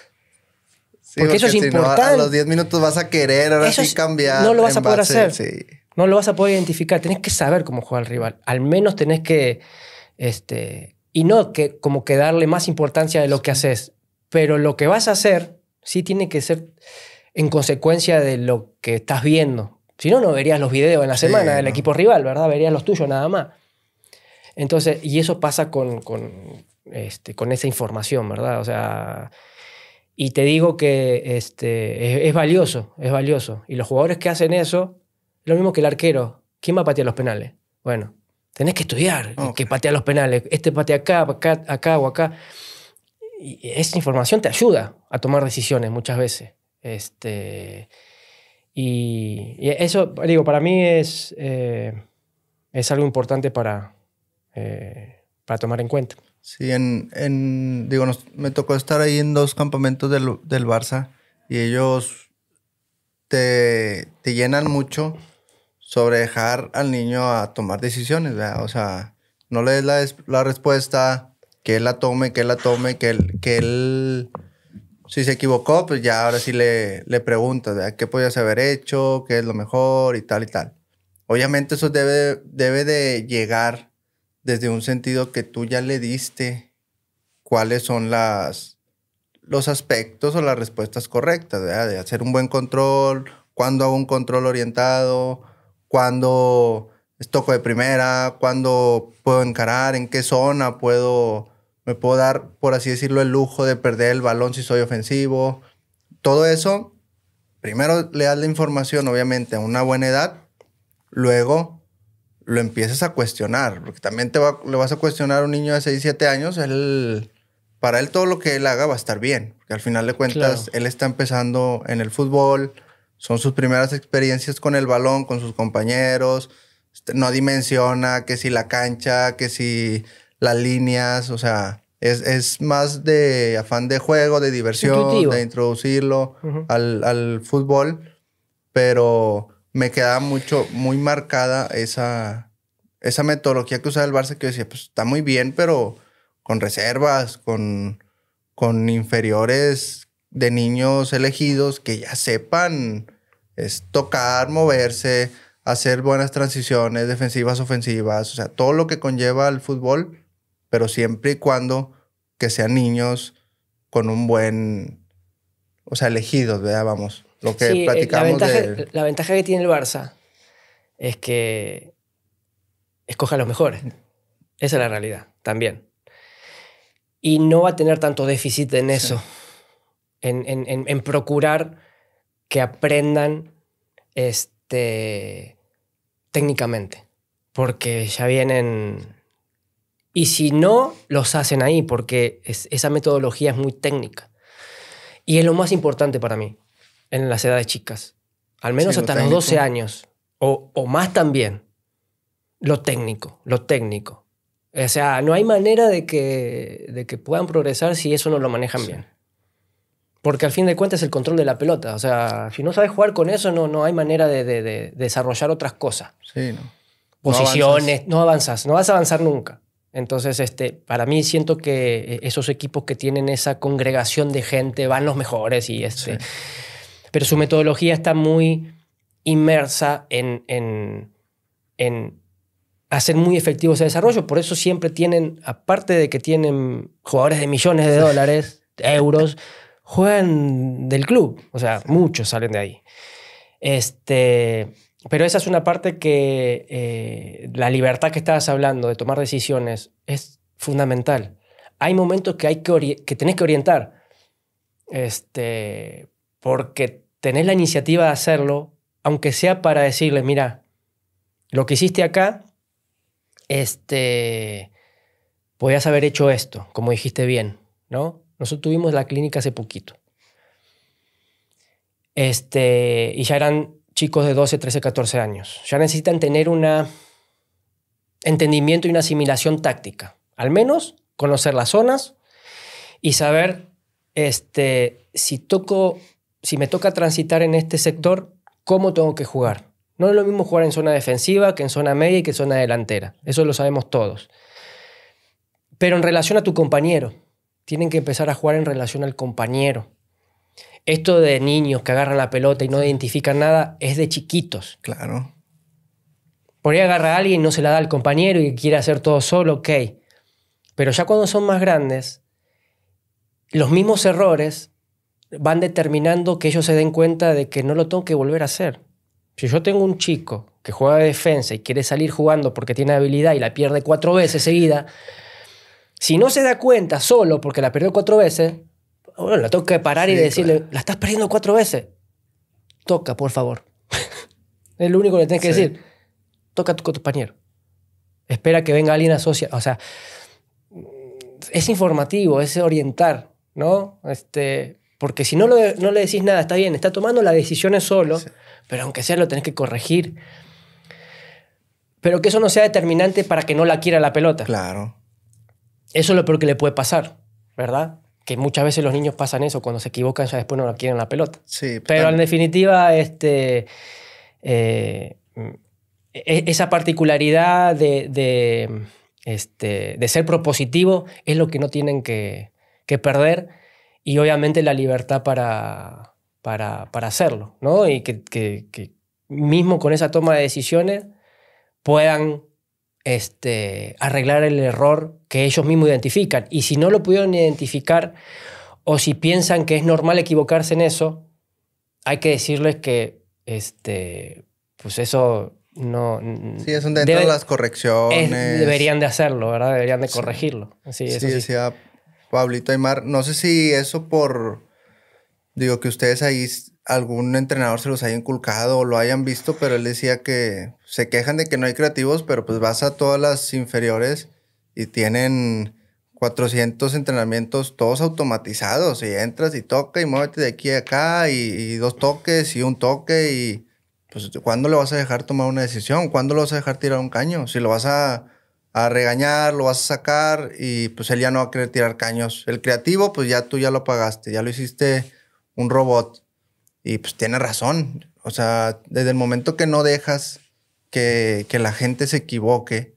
Speaker 1: porque, eso es importante. a los 10 minutos vas a querer ahora sí cambiar. No lo vas a poder hacer.
Speaker 2: No lo vas a poder identificar. Tenés que saber cómo juega el rival. Al menos tenés que. Este, y no que, como que darle más importancia de lo que haces. Pero lo que vas a hacer sí tiene que ser en consecuencia de lo que estás viendo. Si no, no verías los videos en la semana del equipo rival, ¿verdad? Verías los tuyos nada más. Entonces, y eso pasa con, con, este, con esa información, ¿verdad? O sea, y te digo que este, es, valioso, es valioso. Y los jugadores que hacen eso, lo mismo que el arquero. ¿Quién va a patear los penales? Bueno, tenés que estudiar que patea los penales. Este patea acá, acá, acá o acá. esa información te ayuda a tomar decisiones muchas veces. Este, y, eso,
Speaker 1: digo, para mí es, eh, es algo importante para, eh, para tomar en cuenta. Sí, en, en digo, me tocó estar ahí en dos campamentos del, del Barça y ellos te, llenan mucho sobre dejar al niño a tomar decisiones, O sea, no le des la, respuesta, que él la tome, que él la tome, que él, que él si se equivocó, pues ya ahora sí le, le preguntas, ¿Qué podías haber hecho? ¿Qué es lo mejor? Y tal y tal. Obviamente eso debe, debe de llegar desde un sentido que tú ya le diste cuáles son las, los aspectos o las respuestas correctas, de hacer un buen control, cuándo hago un control orientado, cuándo toco de primera, cuándo puedo encarar, en qué zona puedo, me puedo dar, por así decirlo, el lujo de perder el balón si soy ofensivo. Todo eso, primero le das la información, obviamente, a una buena edad, luego lo empieces a cuestionar, porque también te le vas a cuestionar a un niño de 6, 7 años, él, para él todo lo que él haga va a estar bien, porque al final de cuentas él está empezando en el fútbol, son sus primeras experiencias con el balón, con sus compañeros, este, no dimensiona que si la cancha, que si las líneas, o sea, es, es más de afán de juego, de diversión, de introducirlo al, al fútbol, pero me quedaba mucho, muy marcada esa, esa metodología que usaba el Barça, que decía, pues está muy bien, pero con reservas, con, con inferiores de niños elegidos que ya sepan es tocar, moverse, hacer buenas transiciones defensivas, ofensivas, o sea, todo lo que conlleva el fútbol, pero siempre y cuando que sean niños con un buen, o sea, elegidos, ¿verdad? Vamos, lo eh, que
Speaker 2: la ventaja, que tiene el Barça es que escoja a los mejores. Esa es la realidad, también. Y no va a tener tanto déficit en eso, en, procurar que aprendan este, técnicamente, porque ya vienen... Y si no, los hacen ahí, porque esa metodología es muy técnica. Y es lo más importante para mí en las edades chicas. Al menos hasta los 12 años. O, más también. Lo técnico, lo técnico. O sea, no hay manera de que, de que puedan progresar si eso no lo manejan bien. Porque al fin de cuentas es el control de la pelota. O sea, si no sabes jugar con eso, no, no hay manera de, desarrollar otras cosas.
Speaker 1: Sí, ¿no? Posiciones,
Speaker 2: no avanzas. no vas a avanzar nunca. Entonces, este, para mí siento que eh, esos equipos que tienen esa congregación de gente van los mejores y este pero su metodología está muy inmersa en, hacer muy efectivo ese desarrollo. Por eso siempre tienen, aparte de que tienen jugadores de millones de dólares, euros, juegan del club. O sea, muchos salen de ahí. Este, pero esa es una parte que eh, la libertad que estabas hablando de tomar decisiones es fundamental. Hay momentos que, hay que, que tenés que orientar. Este, porque tenés la iniciativa de hacerlo, aunque sea para decirle, mira, lo que hiciste acá, este, podías haber hecho esto, como dijiste bien, ¿no? Nosotros tuvimos la clínica hace poquito. Este, y ya eran chicos de 12, 13, 14 años. Ya necesitan tener un entendimiento y una asimilación táctica. Al menos conocer las zonas y saber este, si toco si me toca transitar en este sector, ¿cómo tengo que jugar? No es lo mismo jugar en zona defensiva que en zona media y que en zona delantera. Eso lo sabemos todos. Pero en relación a tu compañero, tienen que empezar a jugar en relación al compañero. Esto de niños que agarran la pelota y no identifican nada es de chiquitos. Claro. Por ahí agarra a alguien y no se la da al compañero y quiere hacer todo solo, ok. Pero ya cuando son más grandes, los mismos errores van determinando que ellos se den cuenta de que no lo tengo que volver a hacer. Si yo tengo un chico que juega de defensa y quiere salir jugando porque tiene habilidad y la pierde cuatro veces seguida, si no se da cuenta solo porque la perdió cuatro veces, bueno, la tengo que parar y decirle, la estás perdiendo cuatro veces. Toca, por favor. es lo único que le tienes que decir. Toca con tu compañero. Espera que venga alguien asocia. O sea, es informativo, es orientar, ¿no? Este, porque si no, no le decís nada, está bien, está tomando las decisiones solo, pero aunque sea lo tenés que corregir. Pero que eso no sea determinante para que no la quiera la pelota. Claro. Eso es lo peor que le puede pasar, ¿verdad? Que muchas veces los niños pasan eso, cuando se equivocan ya después no la quieren la pelota. Sí. Pero, en definitiva, este, eh, e, esa particularidad de, este, de, ser propositivo es lo que no tienen que, que perder y obviamente la libertad para, para, para hacerlo, ¿no? Y que, mismo con esa toma de decisiones puedan este, arreglar el error que ellos mismos identifican. Y si no lo pudieron identificar o si piensan que es normal equivocarse en eso, hay que decirles que este, pues eso no... Sí, es dentro de las correcciones. deberían de hacerlo, ¿verdad? Deberían de corregirlo. Sí, sí,
Speaker 1: Pablito Aymar. No sé si eso por, digo, que ustedes ahí algún entrenador se los haya inculcado o lo hayan visto, pero él decía que se quejan de que no hay creativos, pero pues vas a todas las inferiores y tienen 400 entrenamientos todos automatizados y entras y toca y muévete de aquí a acá y, dos toques y un toque y pues ¿cuándo le vas a dejar tomar una decisión? ¿Cuándo lo vas a dejar tirar un caño? Si lo vas a a regañar, lo vas a sacar y pues él ya no va a querer tirar caños. El creativo, pues ya tú ya lo pagaste, ya lo hiciste un robot. Y pues tiene razón. O sea, desde el momento que no dejas que, la gente se equivoque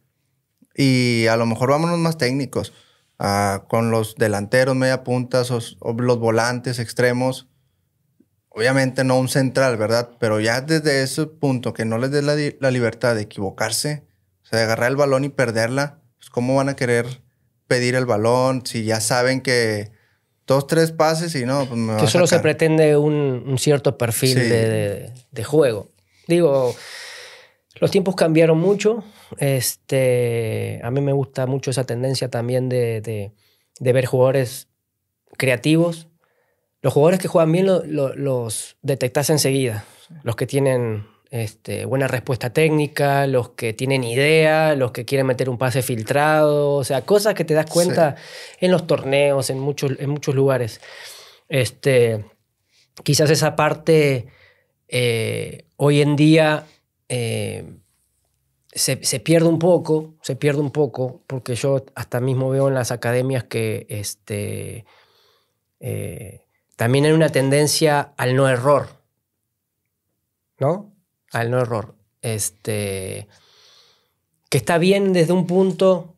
Speaker 1: y a lo mejor vámonos más técnicos, ah, con los delanteros, media puntas o, los volantes extremos. Obviamente no un central, ¿verdad? Pero ya desde ese punto que no les des la libertad de equivocarse, agarrar el balón y perderla, pues, ¿cómo van a querer pedir el balón si ya saben que dos, tres pases y no? Pues, que solo se
Speaker 2: pretende un, cierto perfil de, juego. Digo, los tiempos cambiaron mucho. Este, a mí me gusta mucho esa tendencia también de, ver jugadores creativos. Los jugadores que juegan bien los detectas enseguida. Los que tienen este, buena respuesta técnica, los que tienen idea, los que quieren meter un pase filtrado, o sea, cosas que te das cuenta en los torneos, en muchos, en muchos lugares. Este, quizás esa parte eh, hoy en día eh, se, se, pierde un poco, se pierde un poco, porque yo hasta mismo veo en las academias que este, eh, también hay una tendencia al no error. ¿No? al no error. Este, que está bien desde un punto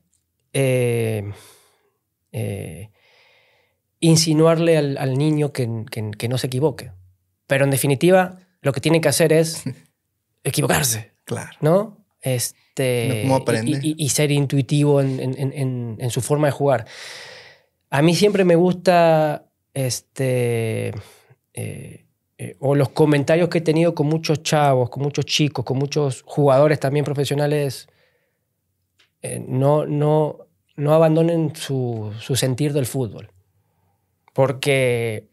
Speaker 2: eh, eh, insinuarle al, niño que, no se equivoque. Pero en definitiva, lo que tiene que hacer es equivocarse. Claro. ¿No? Este, Y, ser intuitivo en, su forma de jugar. A mí siempre me gusta este, eh, eh, o los comentarios que he tenido con muchos chavos, con muchos chicos, con muchos jugadores también profesionales, eh, no, no, no abandonen su, sentir del fútbol. Porque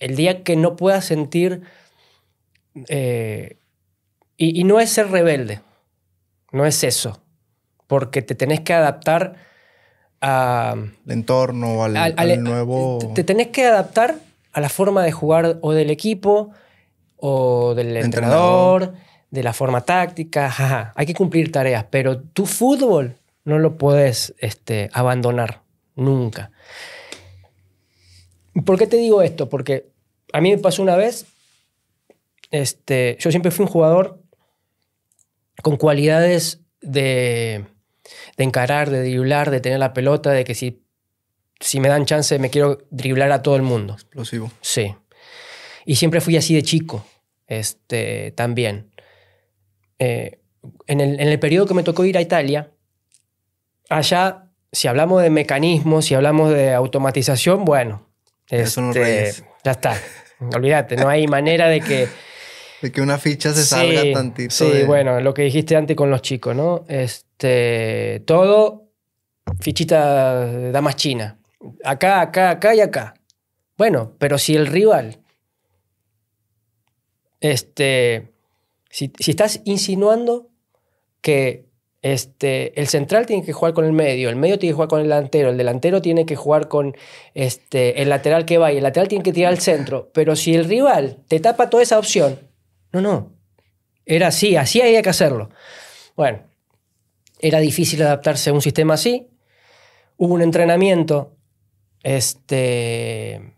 Speaker 2: el día que no puedas sentir, eh, y, no es ser rebelde, no es eso, porque te tenés que adaptar a... entorno, al nuevo... Te tenés que adaptar la forma de jugar o del equipo o del entrenador, de la forma táctica. Hay que cumplir tareas, pero tu fútbol no lo puedes este, abandonar nunca. ¿Por qué te digo esto? Porque a mí me pasó una vez, este, yo siempre fui un jugador con cualidades de, de encarar, de driblar, de tener la pelota, de que si si me dan chance, me quiero driblar a todo el mundo. Explosivo. Sí. Y siempre fui así de chico, este, también. Eh, en, el, en el periodo que me tocó ir a Italia, allá, si hablamos de mecanismos, si hablamos de automatización, bueno, ya este, está. Olvídate, no hay manera de que... De
Speaker 1: que una ficha se salga tantito. Sí, bueno,
Speaker 2: lo que dijiste antes con los chicos, ¿no? Este, todo fichita damas china. Acá, acá, acá y acá. Bueno, pero si el rival, este, si, estás insinuando que este, el central tiene que jugar con el medio, el medio tiene que jugar con el delantero, el delantero tiene que jugar con este, el lateral que va y el lateral tiene que tirar al centro. Pero si el rival te tapa toda esa opción, no, no, era así, así había que hacerlo. Bueno, era difícil adaptarse a un sistema así. Hubo un entrenamiento este,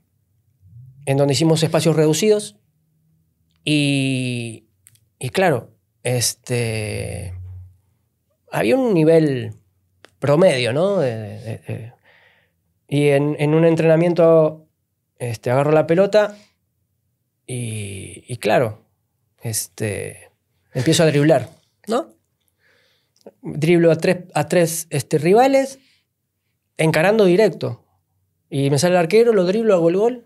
Speaker 2: en donde hicimos espacios reducidos y, claro, este, había un nivel promedio, ¿no? y en, un entrenamiento este, agarro la pelota y, claro, este, empiezo a driblar, ¿no? Driblo a tres, a tres este, rivales encarando directo. Y me sale el arquero, lo driblo, hago el gol.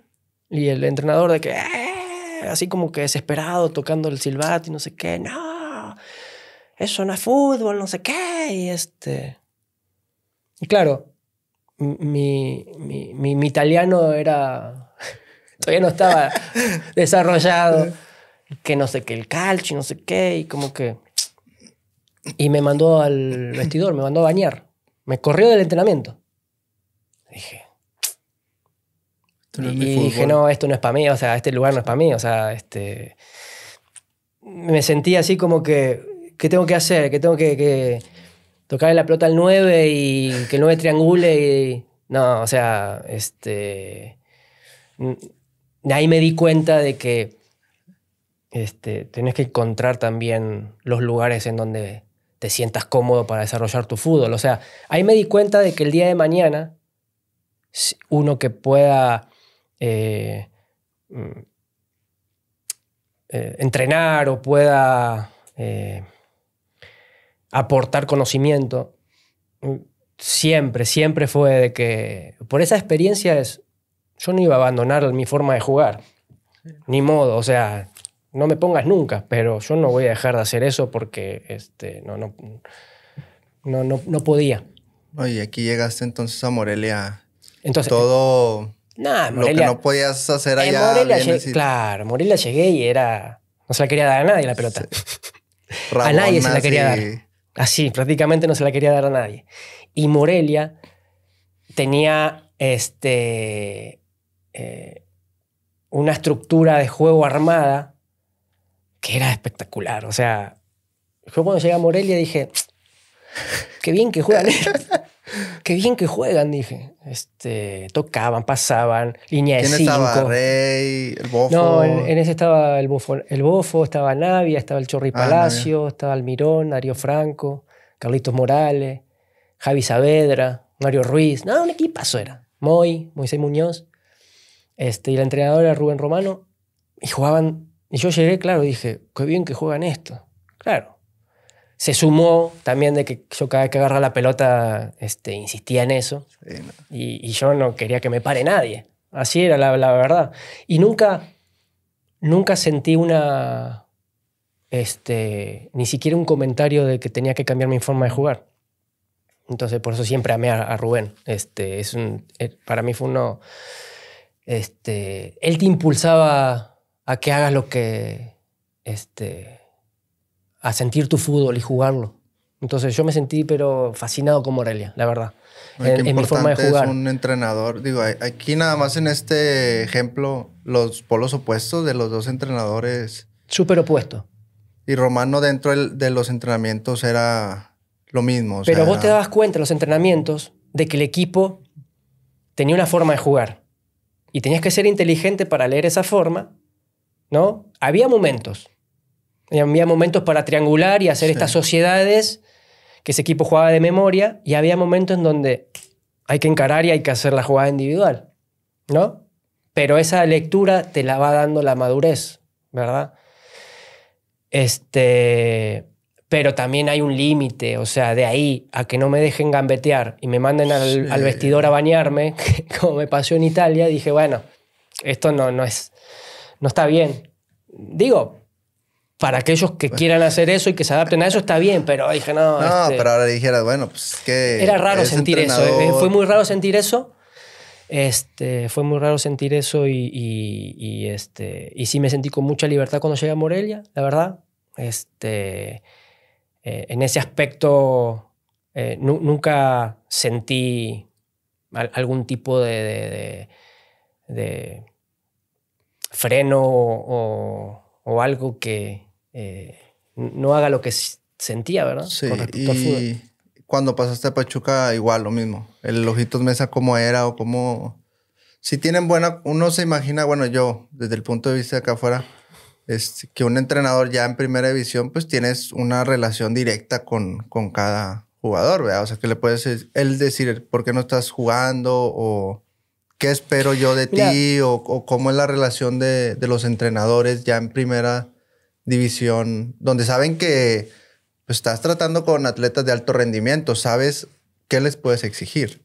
Speaker 2: Y el entrenador de que, eh", así como que desesperado, tocando el silbato y no sé qué, no, eso no es fútbol, no sé qué. Y este. Y claro, mi, italiano era. todavía no estaba desarrollado. que no sé qué, el calcio, no sé qué, y como que. Y me mandó al vestidor, me mandó a bañar. Me corrió del entrenamiento. Dije, y dije, no, esto no es para mí, o sea, este lugar no es para mí, o sea, este... Me sentí así como que, ¿qué tengo que hacer? ¿Qué tengo que, tocar en la pelota al 9 y que el 9 triangule? Y... No, o sea, este... Mm, ahí me di cuenta de que este, tenés que encontrar también los lugares en donde te sientas cómodo para desarrollar tu fútbol. O sea, ahí me di cuenta de que el día de mañana, uno que pueda eh, mm, eh, entrenar o pueda eh, aportar conocimiento, mm, siempre, siempre fue de que por esa experiencia yo no iba a abandonar mi forma de jugar, ni modo, o sea, no me pongas nunca, pero yo no voy a dejar de hacer eso porque
Speaker 1: este, no, no, no, no, podía. Oye, aquí llegaste entonces a Morelia. Entonces, todo lo que no podías hacer eh, allá.
Speaker 2: claro, Morelia llegué y era. No se la quería dar a nadie la pelota.
Speaker 1: a nadie se la quería dar.
Speaker 2: Así, prácticamente no se la quería dar a nadie. Y Morelia tenía este, eh, una estructura de juego armada que era espectacular. O sea, yo cuando llegué a Morelia dije, qué bien que juegan. Qué bien que juegan, dije. Este, tocaban, pasaban, línea de ¿Quién estaba? el Bofo. No, en, ese estaba el Bofo, el Bofo, estaba Navia, estaba el Chorri ah, Palacio, estaba Almirón, Darío Franco, Carlitos Morales, Javi Saavedra, Mario Ruiz. No, un equipazo era. Moy, Moisés Muñoz. Este, y la entrenadora Rubén Romano. Y jugaban. Y yo llegué, claro, dije, qué bien que juegan esto. Claro, se sumó también de que yo cada vez que agarra la pelota este, insistía en eso. y, yo no quería que me pare nadie. Así era la, verdad. Y nunca, nunca sentí una. Este, ni siquiera un comentario de que tenía que cambiar mi forma de jugar. Entonces, por eso siempre amé a, Rubén. Este, es un, eh, para mí fue uno. Este, él te impulsaba a que hagas lo que. Este, a sentir tu fútbol y jugarlo. Entonces yo me sentí pero fascinado con Morelia, la verdad. en, mi forma de jugar. Es
Speaker 1: un entrenador, digo, aquí nada más en este ejemplo los polos opuestos de los dos entrenadores. Súper opuesto. Y Romano dentro de los entrenamientos era lo mismo. pero vos te
Speaker 2: dabas cuenta en los entrenamientos de que el equipo tenía una forma de jugar y tenías que ser inteligente para leer esa forma, ¿no? Había momentos había momentos para triangular y hacer estas sociedades que ese equipo jugaba de memoria y había momentos en donde hay que encarar y hay que hacer la jugada individual, ¿no? Pero esa lectura te la va dando la madurez, ¿verdad? Este, pero también hay un límite, o sea, de ahí a que no me dejen gambetear y me manden al, vestidor a bañarme, como me pasó en Italia, dije, bueno, esto no, no es, no está bien. Digo, para aquellos que quieran hacer eso y que se adapten a eso está bien, pero dije, no. No, este, pero
Speaker 1: ahora dijeras, bueno, pues que. Era raro sentir eso. Eh, fue
Speaker 2: muy raro sentir eso. Este, fue muy raro sentir eso y, este, sí me sentí con mucha libertad cuando llegué a Morelia, la verdad. Este, eh, en ese aspecto eh, nunca sentí algún tipo de freno o o algo que eh, no haga lo que sentía, ¿verdad? Sí,
Speaker 1: cuando pasaste a Pachuca, igual lo mismo. El Ojitos Mesa, cómo era o cómo... Si tienen buena... Uno se imagina, bueno, yo, desde el punto de vista de acá afuera, es este, que un entrenador ya en primera división, pues tienes una relación directa con, con cada jugador, ¿verdad? O sea, que le puedes él decir por qué no estás jugando o ¿Qué espero yo de ti o, cómo es la relación de, los entrenadores ya en primera división, donde saben que pues, estás tratando con atletas de alto rendimiento, sabes qué les puedes exigir?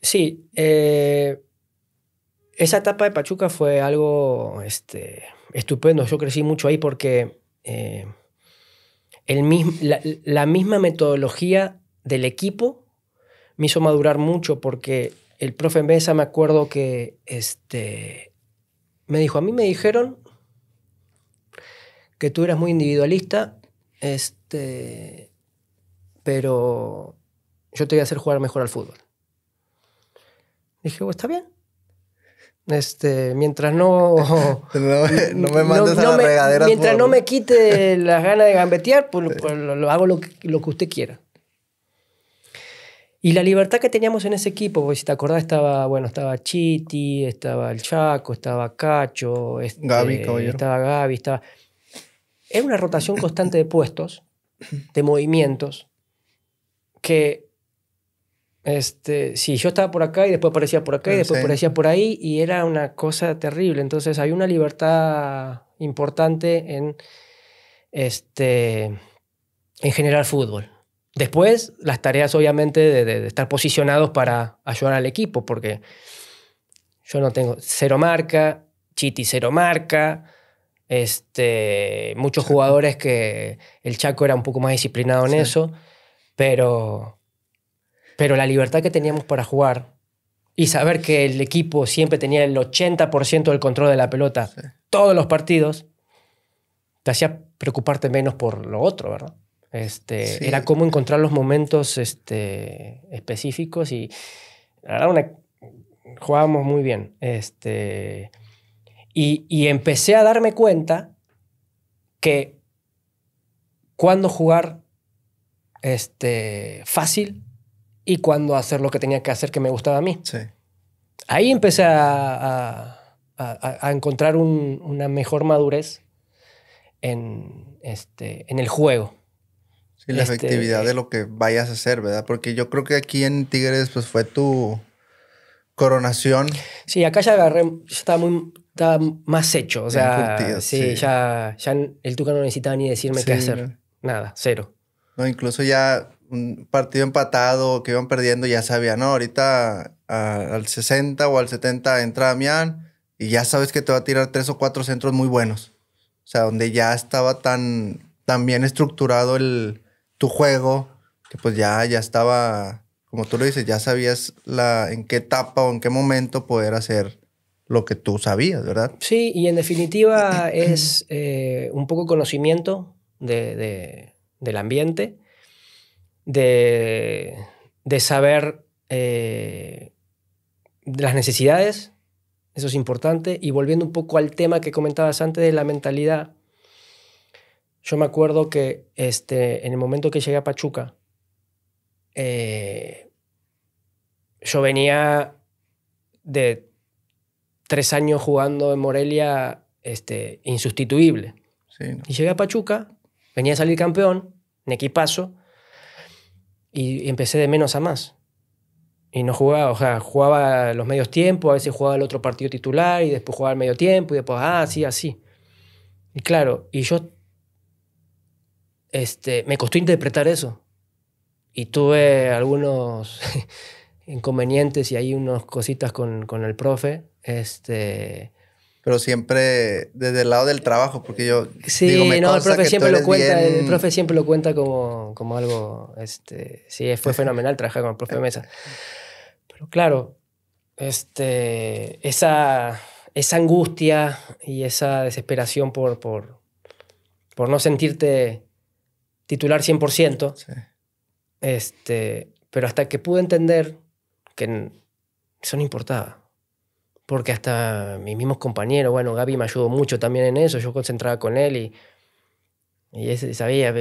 Speaker 2: Sí, eh, esa etapa de Pachuca fue algo este, estupendo, yo crecí mucho ahí porque eh, el la misma metodología del equipo me hizo madurar mucho porque el profe Mesa, me acuerdo que este, me dijo, a mí me dijeron que tú eras muy individualista, este, pero yo te voy a hacer jugar mejor al fútbol. Dije, pues, está bien. Este, mientras no,
Speaker 1: me mandes la Mientras no
Speaker 2: me quite las ganas de gambetear, pues, lo, pues, hago lo que usted quiera. Y la libertad que teníamos en ese equipo, si te acordás estaba, bueno, estaba Chiti, estaba el Chaco, estaba Cacho, este, estaba Gaby, estaba... Era una rotación constante de puestos, de movimientos, que este, si yo estaba por acá y después aparecía por acá y después aparecía por ahí y era una cosa terrible. Entonces hay una libertad importante en, este, en generar fútbol. Después, las tareas obviamente de, estar posicionados para ayudar al equipo, porque yo no tengo cero marca, Chiti cero marca, este, muchos jugadores que el Chaco era un poco más disciplinado en eso, pero, pero la libertad que teníamos para jugar y saber que el equipo siempre tenía el 80% del control de la pelota todos los partidos, te hacía preocuparte menos por lo otro, ¿verdad? Este, era cómo encontrar los momentos este, específicos y era una, jugábamos muy bien. Este, y, empecé a darme cuenta que cuando jugar este, fácil y cuando hacer lo que tenía que hacer que me gustaba a mí. Ahí empecé a, encontrar una mejor madurez en el juego.
Speaker 1: Sí, la este, efectividad de eh, lo que vayas a hacer, ¿verdad? Porque yo creo que aquí en Tigres, pues fue tu coronación.
Speaker 2: Sí, acá ya agarré, ya estaba, muy, más hecho, o sea, sí, Ya, ya el Tuca no necesitaba ni decirme qué hacer,
Speaker 1: nada, cero. No, incluso ya un partido empatado que iban perdiendo, ya sabía, no, ahorita al 60 o al 70 entra Damián y ya sabes que te va a tirar tres o cuatro centros muy buenos. O sea, donde ya estaba tan, tan bien estructurado el, tu juego, que pues ya, ya estaba, como tú lo dices, ya sabías la, en qué etapa o en qué momento poder hacer lo que tú sabías, ¿verdad? Sí, y en definitiva es eh, un poco conocimiento
Speaker 2: del ambiente, de, saber eh, las necesidades, eso es importante, y volviendo un poco al tema que comentabas antes de la mentalidad, yo me acuerdo que este, en el momento que llegué a Pachuca, eh, yo venía de tres años jugando en Morelia este, insustituible. Y llegué a Pachuca, venía a salir campeón, en equipazo, y, empecé de menos a más. Y no jugaba, o sea, jugaba los medios tiempos, a veces jugaba el otro partido titular, y después jugaba el medio tiempo, y después, ah, así, así. Y claro, y yo este, me costó interpretar eso. Y tuve algunos inconvenientes y hay unas cositas con, con, el profe.
Speaker 1: Este, pero siempre desde el lado del trabajo, porque yo... Sí, el profe, siempre lo cuenta, el profe siempre lo
Speaker 2: cuenta como, como algo... Este, sí, fue fenomenal trabajar con el profe Mesa. Pero claro, este, esa, esa angustia y esa desesperación por, por, por no sentirte titular 100%. Este, pero hasta que pude entender que eso no importaba. Porque hasta mis mismos compañeros, bueno, Gaby me ayudó mucho también en eso, yo concentraba con él y, y ese, sabía,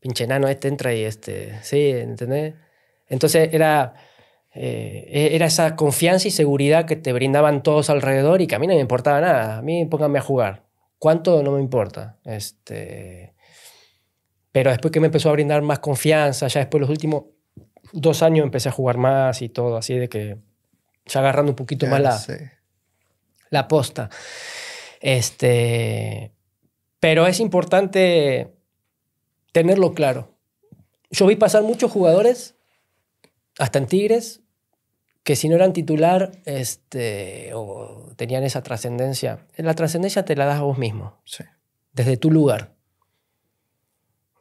Speaker 2: pinche nano, este entra y este, sí, ¿entendés? Entonces era, eh, e, era esa confianza y seguridad que te brindaban todos alrededor y que a mí no me importaba nada, a mí pónganme a jugar, cuánto no me importa. Este, pero después que me empezó a brindar más confianza, ya después los últimos dos años empecé a jugar más y todo, así de que ya agarrando un poquito más la, posta. Este, pero es importante tenerlo claro. Yo vi pasar muchos jugadores, hasta en Tigres, que si no eran titular este, o tenían esa trascendencia, la trascendencia te la das a vos mismo, desde tu lugar.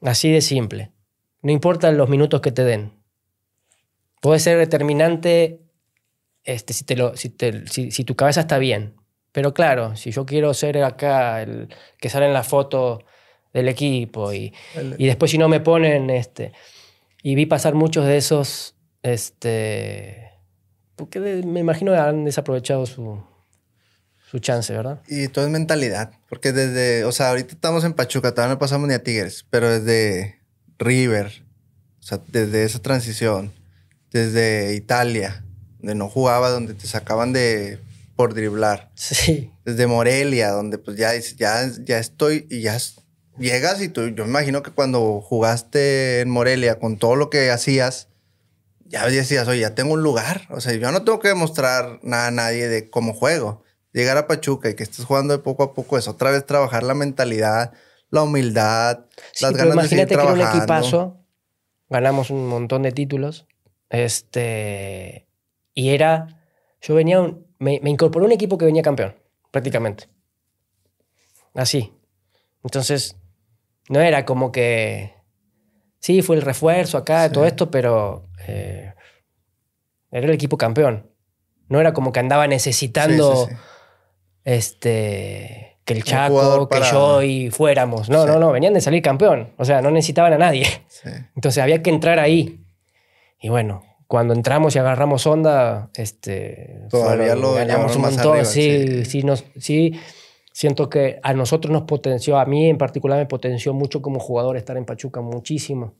Speaker 2: Así de simple. No importan los minutos que te den. Puede ser determinante este, si, te lo, si, tu cabeza está bien. Pero claro, si yo quiero ser acá el que sale en la foto del equipo y, después si no me ponen... Este, y vi pasar muchos de esos... Este, porque me imagino que han desaprovechado su, tu chance, ¿verdad?
Speaker 1: Y todo es mentalidad, porque desde, o sea, ahorita estamos en Pachuca, todavía no pasamos ni a Tigres, pero desde River, o sea, desde esa transición, desde Italia, donde no jugaba, donde te sacaban de por driblar. Sí. Desde Morelia, donde pues ya, ya, ya estoy y ya llegas y tú, yo me imagino que cuando jugaste en Morelia con todo lo que hacías, ya decías, oye, ya tengo un lugar. O sea, yo no tengo que demostrar nada a nadie de cómo juego llegar a Pachuca y que estés jugando de poco a poco es otra vez trabajar la mentalidad, la humildad, las ganas de seguir trabajando. que era un equipazo,
Speaker 2: ganamos un montón de títulos, este, y era, yo venía, me, me incorporó un equipo que venía campeón, prácticamente, así. Entonces, no era como que, sí, fue el refuerzo acá, todo esto, pero eh, era el equipo campeón. No era como que andaba necesitando este, que el Chaco, que yo y fuéramos. No, no, no, venían de salir campeón. O sea, no necesitaban a nadie. Entonces había que entrar ahí. Y bueno, cuando entramos y agarramos onda, este, todavía lo ganamos un montón. sí, sí, siento que a nosotros nos potenció, a mí en particular me potenció mucho como jugador estar en Pachuca,
Speaker 1: muchísimo.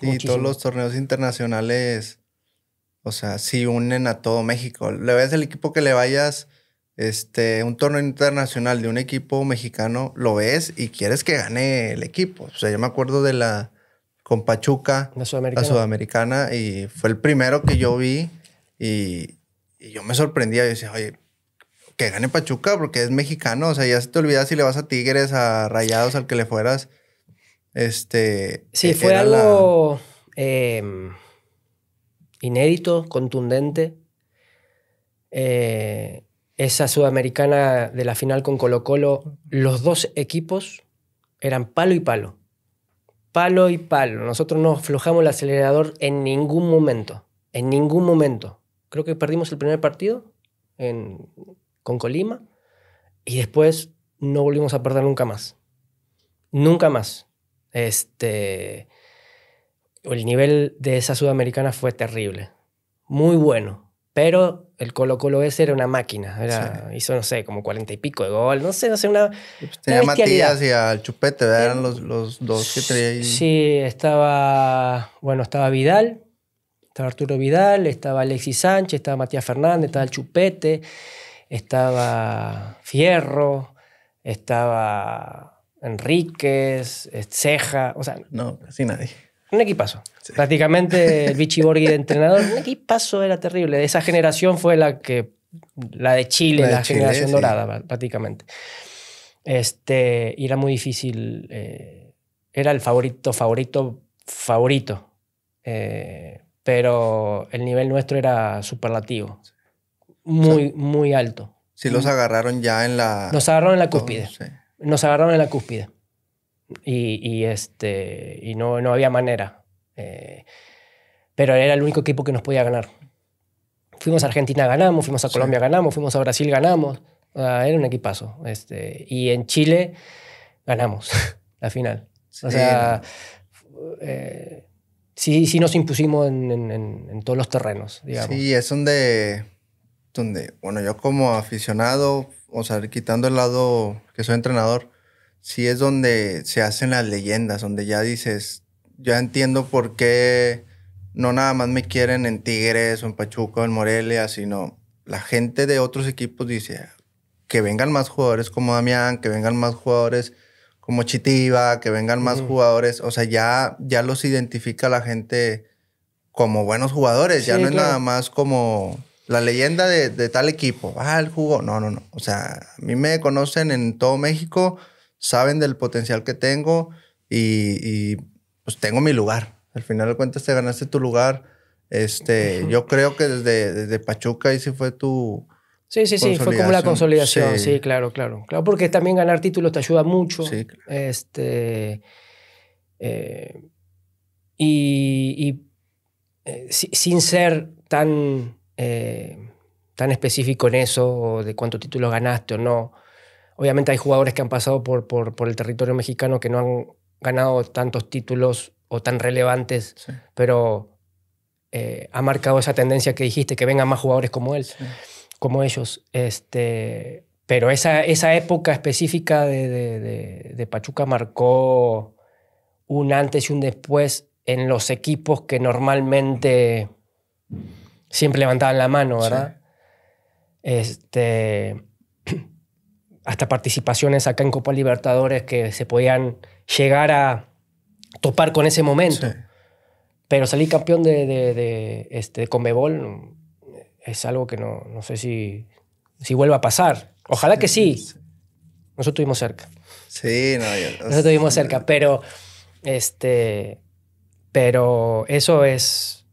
Speaker 1: Sí, todos los torneos internacionales, o sea, sí unen a todo México. Le ves el equipo que le vayas, este, un torneo internacional de un equipo mexicano, lo ves y quieres que gane el equipo. O sea, yo me acuerdo de la con Pachuca, la sudamericana, y fue el primero que yo vi y, yo me sorprendía. Yo decía, oye, que gane Pachuca porque es mexicano. O sea, ya se te olvida si le vas a Tigres, a Rayados, al que le fueras. Este. Sí, e- fue algo em, inédito, contundente.
Speaker 2: Eh, esa sudamericana de la final con Colo Colo, los dos equipos eran palo y palo. Palo y palo. Nosotros no aflojamos el acelerador en ningún momento. En ningún momento. Creo que perdimos el primer partido con Colima y después no volvimos a perder nunca más. Nunca más. Este, el nivel de esa sudamericana fue terrible. Muy bueno pero el Colo Colo ese era una máquina. Era, Hizo, no sé, como cuarenta y pico de gol. No sé, no sé, una.
Speaker 1: Pues, tenía Matías y al Chupete, Eran los, los dos que traía
Speaker 2: Sí, estaba. Bueno, estaba Vidal. Estaba Arturo Vidal, estaba Alexis Sánchez, estaba Matías Fernández, estaba el Chupete, estaba Fierro, estaba Enríquez, eh, Ceja. O sea. No, casi nadie. Un equipazo. Prácticamente el Vichy Borghi de entrenador, un equipazo era terrible. Esa generación fue la que la de Chile, la, generación dorada prácticamente. Este, y era muy difícil, eh, era el favorito, favorito, favorito. Eh, pero el nivel nuestro era superlativo, muy, muy alto.
Speaker 1: si los mm. agarraron ya en la... Nos agarraron en la cúspide.
Speaker 2: Nos agarraron en la cúspide y, este, no, había manera. Eh, pero era el único equipo que nos podía ganar. Fuimos a Argentina, ganamos, fuimos a Colombia, ganamos, fuimos a Brasil, ganamos. Ah, era un equipazo. Este, y en Chile ganamos la final. Sí. sea, eh, sí, sí nos impusimos en, todos los terrenos, digamos. Sí, es
Speaker 1: donde, donde, bueno, yo como aficionado, o sea, quitando el lado que soy entrenador, sí es donde se hacen las leyendas, donde ya dices, ya entiendo por qué no nada más me quieren en Tigres o en Pachuca o en Morelia, sino la gente de otros equipos dice que vengan más jugadores como Damián, que vengan más jugadores como Chitiba, que vengan más jugadores, o sea, ya, ya los identifica la gente como buenos jugadores, ya no es nada más como la leyenda de, de tal equipo, ah, el jugo. no, no, no, o sea, a mí me conocen en todo México saben del potencial que tengo y, pues tengo mi lugar. Al final de cuentas te ganaste tu lugar. Este, yo creo que desde, desde Pachuca ahí sí fue tu, Sí, sí, sí, fue como la consolidación, sí. claro, claro. Claro,
Speaker 2: porque también ganar títulos te ayuda mucho. Sí, Este. Eh, y, eh, sin ser tan, eh, tan específico en eso, de cuántos títulos ganaste o no, Obviamente hay jugadores que han pasado por, por, el territorio mexicano que no han ganado tantos títulos o tan relevantes, pero eh, ha marcado esa tendencia que dijiste, que vengan más jugadores como él, como ellos. Este, pero esa, esa época específica de, Pachuca marcó un antes y un después en los equipos que normalmente siempre levantaban la mano, ¿verdad? Este, hasta participaciones acá en Copa Libertadores que se podían llegar a topar con ese momento. Pero salir campeón de, de, este, Conmebol eh, es algo que no, sé si, si vuelva a pasar. Ojalá que sí. Nosotros estuvimos cerca. Sí, no, yo, Nosotros estuvimos cerca, pero, este, pero eso es...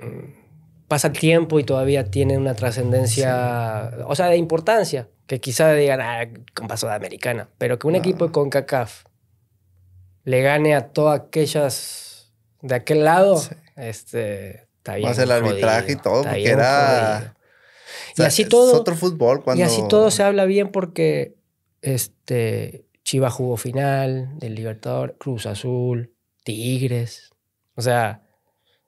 Speaker 2: Mm, pasa el tiempo y todavía tiene una trascendencia, o sea, de importancia que quizá digan, ah, con paso de americana, pero que un equipo con CACAF le gane a todas aquellas de aquel lado, este, está bien. el arbitraje y todo, porque era... y así todo... Es otro fútbol cuando... Y así todo se habla bien porque este, Chiva jugó final, del Libertador, Cruz Azul,
Speaker 1: Tigres, o sea...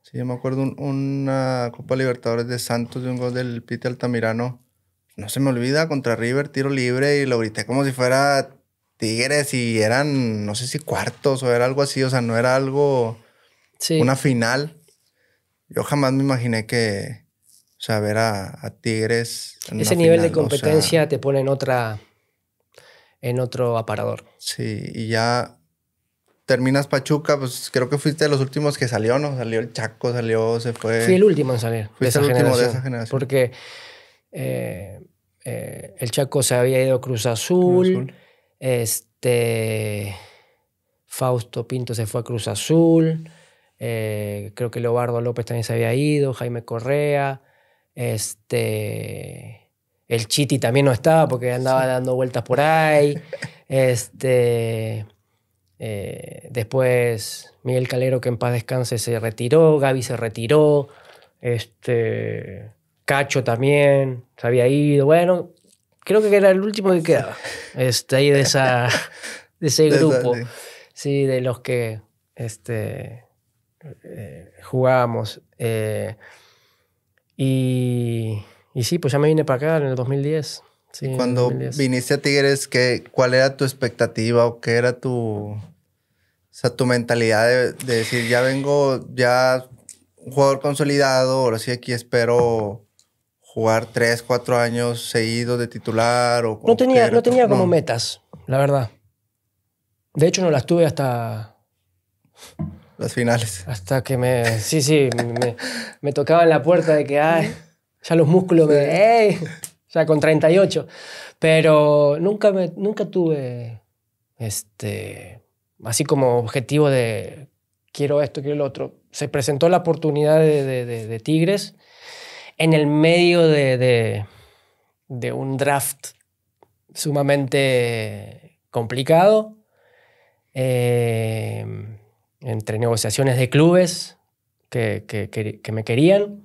Speaker 1: Sí, yo me acuerdo una Copa Libertadores de Santos de un gol del Pite Altamirano no se me olvida, contra River, tiro libre y lo grité como si fuera Tigres y eran, no sé si cuartos o era algo así, o sea, no era algo, sí. una final. Yo jamás me imaginé que, o sea, ver a, Tigres. En Ese nivel de competencia
Speaker 2: te pone en otra,
Speaker 1: en otro aparador. Sí, y ya terminas Pachuca, pues creo que fuiste de los últimos que salió, ¿no? Salió el Chaco, salió, se fue. Fui el último en salir. el último de esa
Speaker 2: generación. Porque eh, eh, el Chaco se había ido a Cruz Azul. Este. Fausto Pinto se fue a Cruz Azul. Eh, creo que Leobardo López también se había ido. Jaime Correa. Este. El Chiti también no estaba porque andaba dando vueltas por ahí. Este. después Miguel Calero, que en paz descanse, se retiró. Gaby se retiró. Este. Cacho también se había ido. Bueno, creo que era el último que quedaba. Este, ahí de, esa, de ese grupo. Sí, de los que este, eh, jugábamos. Eh, y, sí, pues ya me vine para acá en el 2010. cuando viniste
Speaker 1: a Tigres, ¿qué, ¿cuál era tu expectativa o qué era tu, o tu mentalidad de, de decir, ya vengo, ya un jugador consolidado, ahora sí aquí espero jugar tres, cuatro años seguidos de titular o no
Speaker 2: tenía no tenía como metas, la verdad. De hecho no las tuve hasta las finales. Hasta que me sí sí me, tocaba en la puerta de que ya los músculos de me O ya con 38, pero nunca nunca tuve este así como objetivo de quiero esto quiero lo otro. Se presentó la oportunidad de Tigres en el medio de, un draft sumamente complicado, eh, entre negociaciones de clubes que, me querían.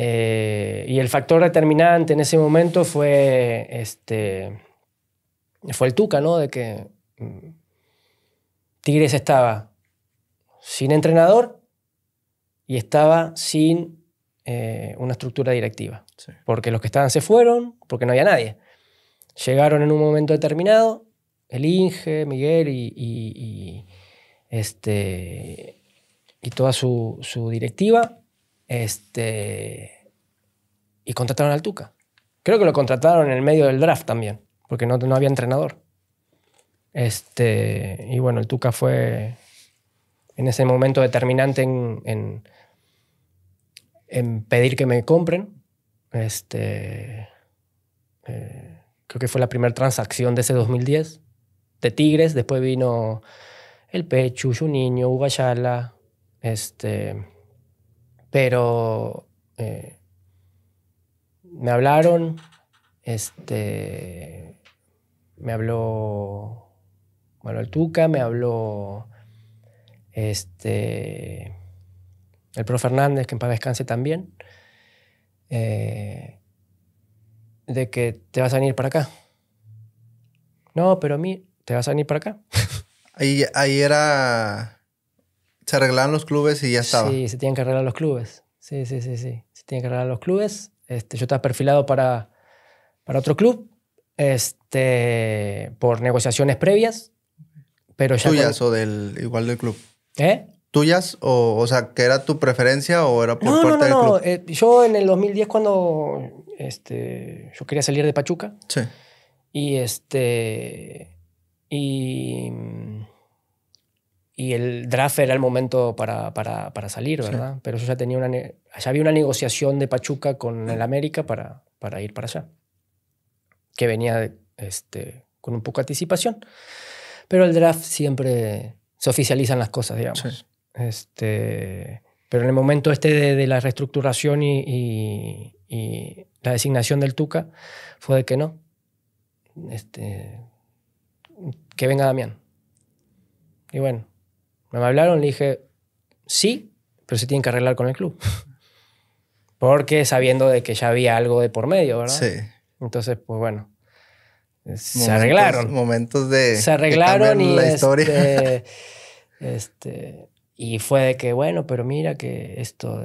Speaker 2: Eh, y el factor determinante en ese momento fue, este, fue el Tuca, ¿no? De que mm, Tigres estaba sin entrenador y estaba sin eh, una estructura directiva. Porque los que estaban se fueron, porque no había nadie. Llegaron en un momento determinado, el Inge, Miguel y, este, y toda su, directiva, este, y contrataron al Tuca. Creo que lo contrataron en el medio del draft también, porque no, no había entrenador. Este, y bueno, el Tuca fue en ese momento determinante en en pedir que me compren. Este, eh, creo que fue la primera transacción de ese 2010 de Tigres. Después vino el Pechu, Niño, Ubayala. Este, pero eh, me hablaron. Este, me habló Manuel Tuca, me habló este el Pro Fernández, que en paz descanse también, eh, de que te vas a venir para acá.
Speaker 1: No, pero a mí, ¿te vas a venir para acá? ahí, ahí era... Se arreglaban los clubes y ya estaba. Sí,
Speaker 2: se tienen que arreglar los clubes. Sí, sí, sí, sí. Se
Speaker 1: tienen que arreglar los clubes.
Speaker 2: Este, yo estaba perfilado para, para otro club este, por negociaciones previas. Pero ya ¿Tuyas
Speaker 1: o del, igual del club? ¿Eh? tuyas? O, sea, ¿que era tu preferencia o era por parte del club? No,
Speaker 2: eh, yo en el 2010 cuando este, yo quería salir de Pachuca. Sí. Y este... Y, y el draft era el momento para, para, salir, ¿verdad? Pero yo ya tenía una... Ya había una negociación de Pachuca con el América para, para ir para allá. Que venía este, con un poco de anticipación. Pero el draft siempre se oficializan las cosas, digamos. Sí. Este, pero en el momento este de, la reestructuración y, la designación del Tuca, fue de que no. Este, que venga Damián. Y bueno, me hablaron, le dije, sí, pero se tienen que arreglar con el club. Porque sabiendo de que ya había algo de por medio, ¿verdad? Sí. Entonces, pues bueno, eh, se arreglaron.
Speaker 1: Momentos de... Se arreglaron y... este,
Speaker 2: este y fue de que, bueno, pero mira que esto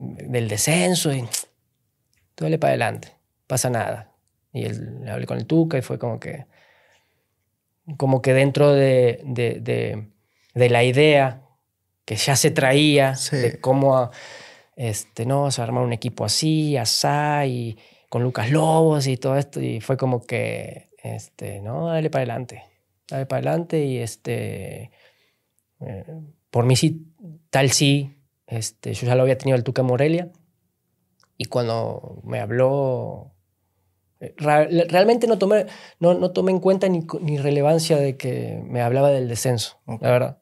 Speaker 2: del descenso y para adelante, pasa nada. Y él, le hablé con el Tuca y fue como que, como que dentro de, la idea que ya se traía, de cómo este, no, se armar un equipo así, asá, y con Lucas Lobos y todo esto, y fue como que, este, no, dale para adelante, dale para adelante y este eh, por mí sí, tal sí, este, yo ya lo había tenido el Tuca Morelia y cuando me habló, eh, realmente no tomé, no, no tomé en cuenta ni, ni, relevancia de que me hablaba del descenso, la verdad.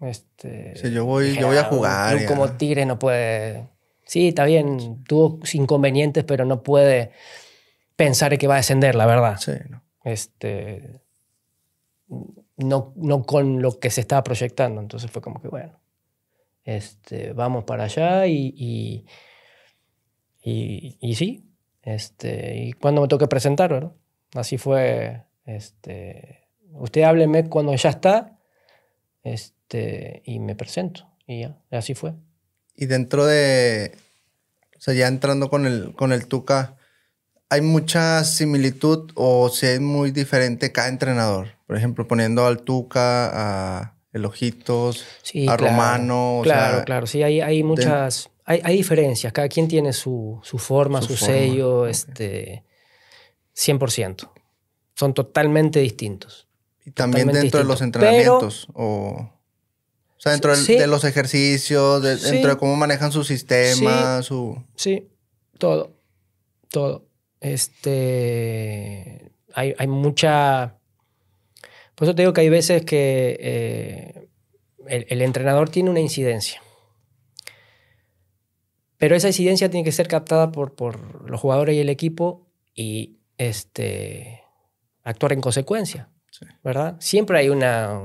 Speaker 2: Este, sí, yo, voy, yo voy a ah, jugar. como Tigre no puede... Sí, está bien, tuvo inconvenientes, pero no puede pensar que va a descender, la verdad. Sí, Este, no, no con lo que se estaba proyectando. Entonces fue como que, bueno, este, vamos para allá y, y, sí. Este, y cuando me toque presentar, ¿verdad? Así fue. Este, usted hábleme cuando ya está este,
Speaker 1: y me presento. Y ya, así fue. Y dentro de, o sea, ya entrando con el, con el Tuca, ¿hay mucha similitud o si es muy diferente cada entrenador? Por ejemplo, poniendo al Tuca, a Elojitos, a Romano. claro, claro.
Speaker 2: Sí, hay, hay muchas. Hay, diferencias. Cada quien tiene su, forma, su, sello, este. 100%.
Speaker 1: Son totalmente distintos. Y también dentro de los entrenamientos. o. sea, dentro de los ejercicios, dentro de cómo manejan su sistema, sí, su... Sí,
Speaker 2: todo, todo. Este, hay mucha por eso te digo que hay veces que eh, el, entrenador tiene una incidencia. Pero esa incidencia tiene que ser captada por, por los jugadores y el equipo y este, actuar en consecuencia. ¿Verdad? Siempre hay una.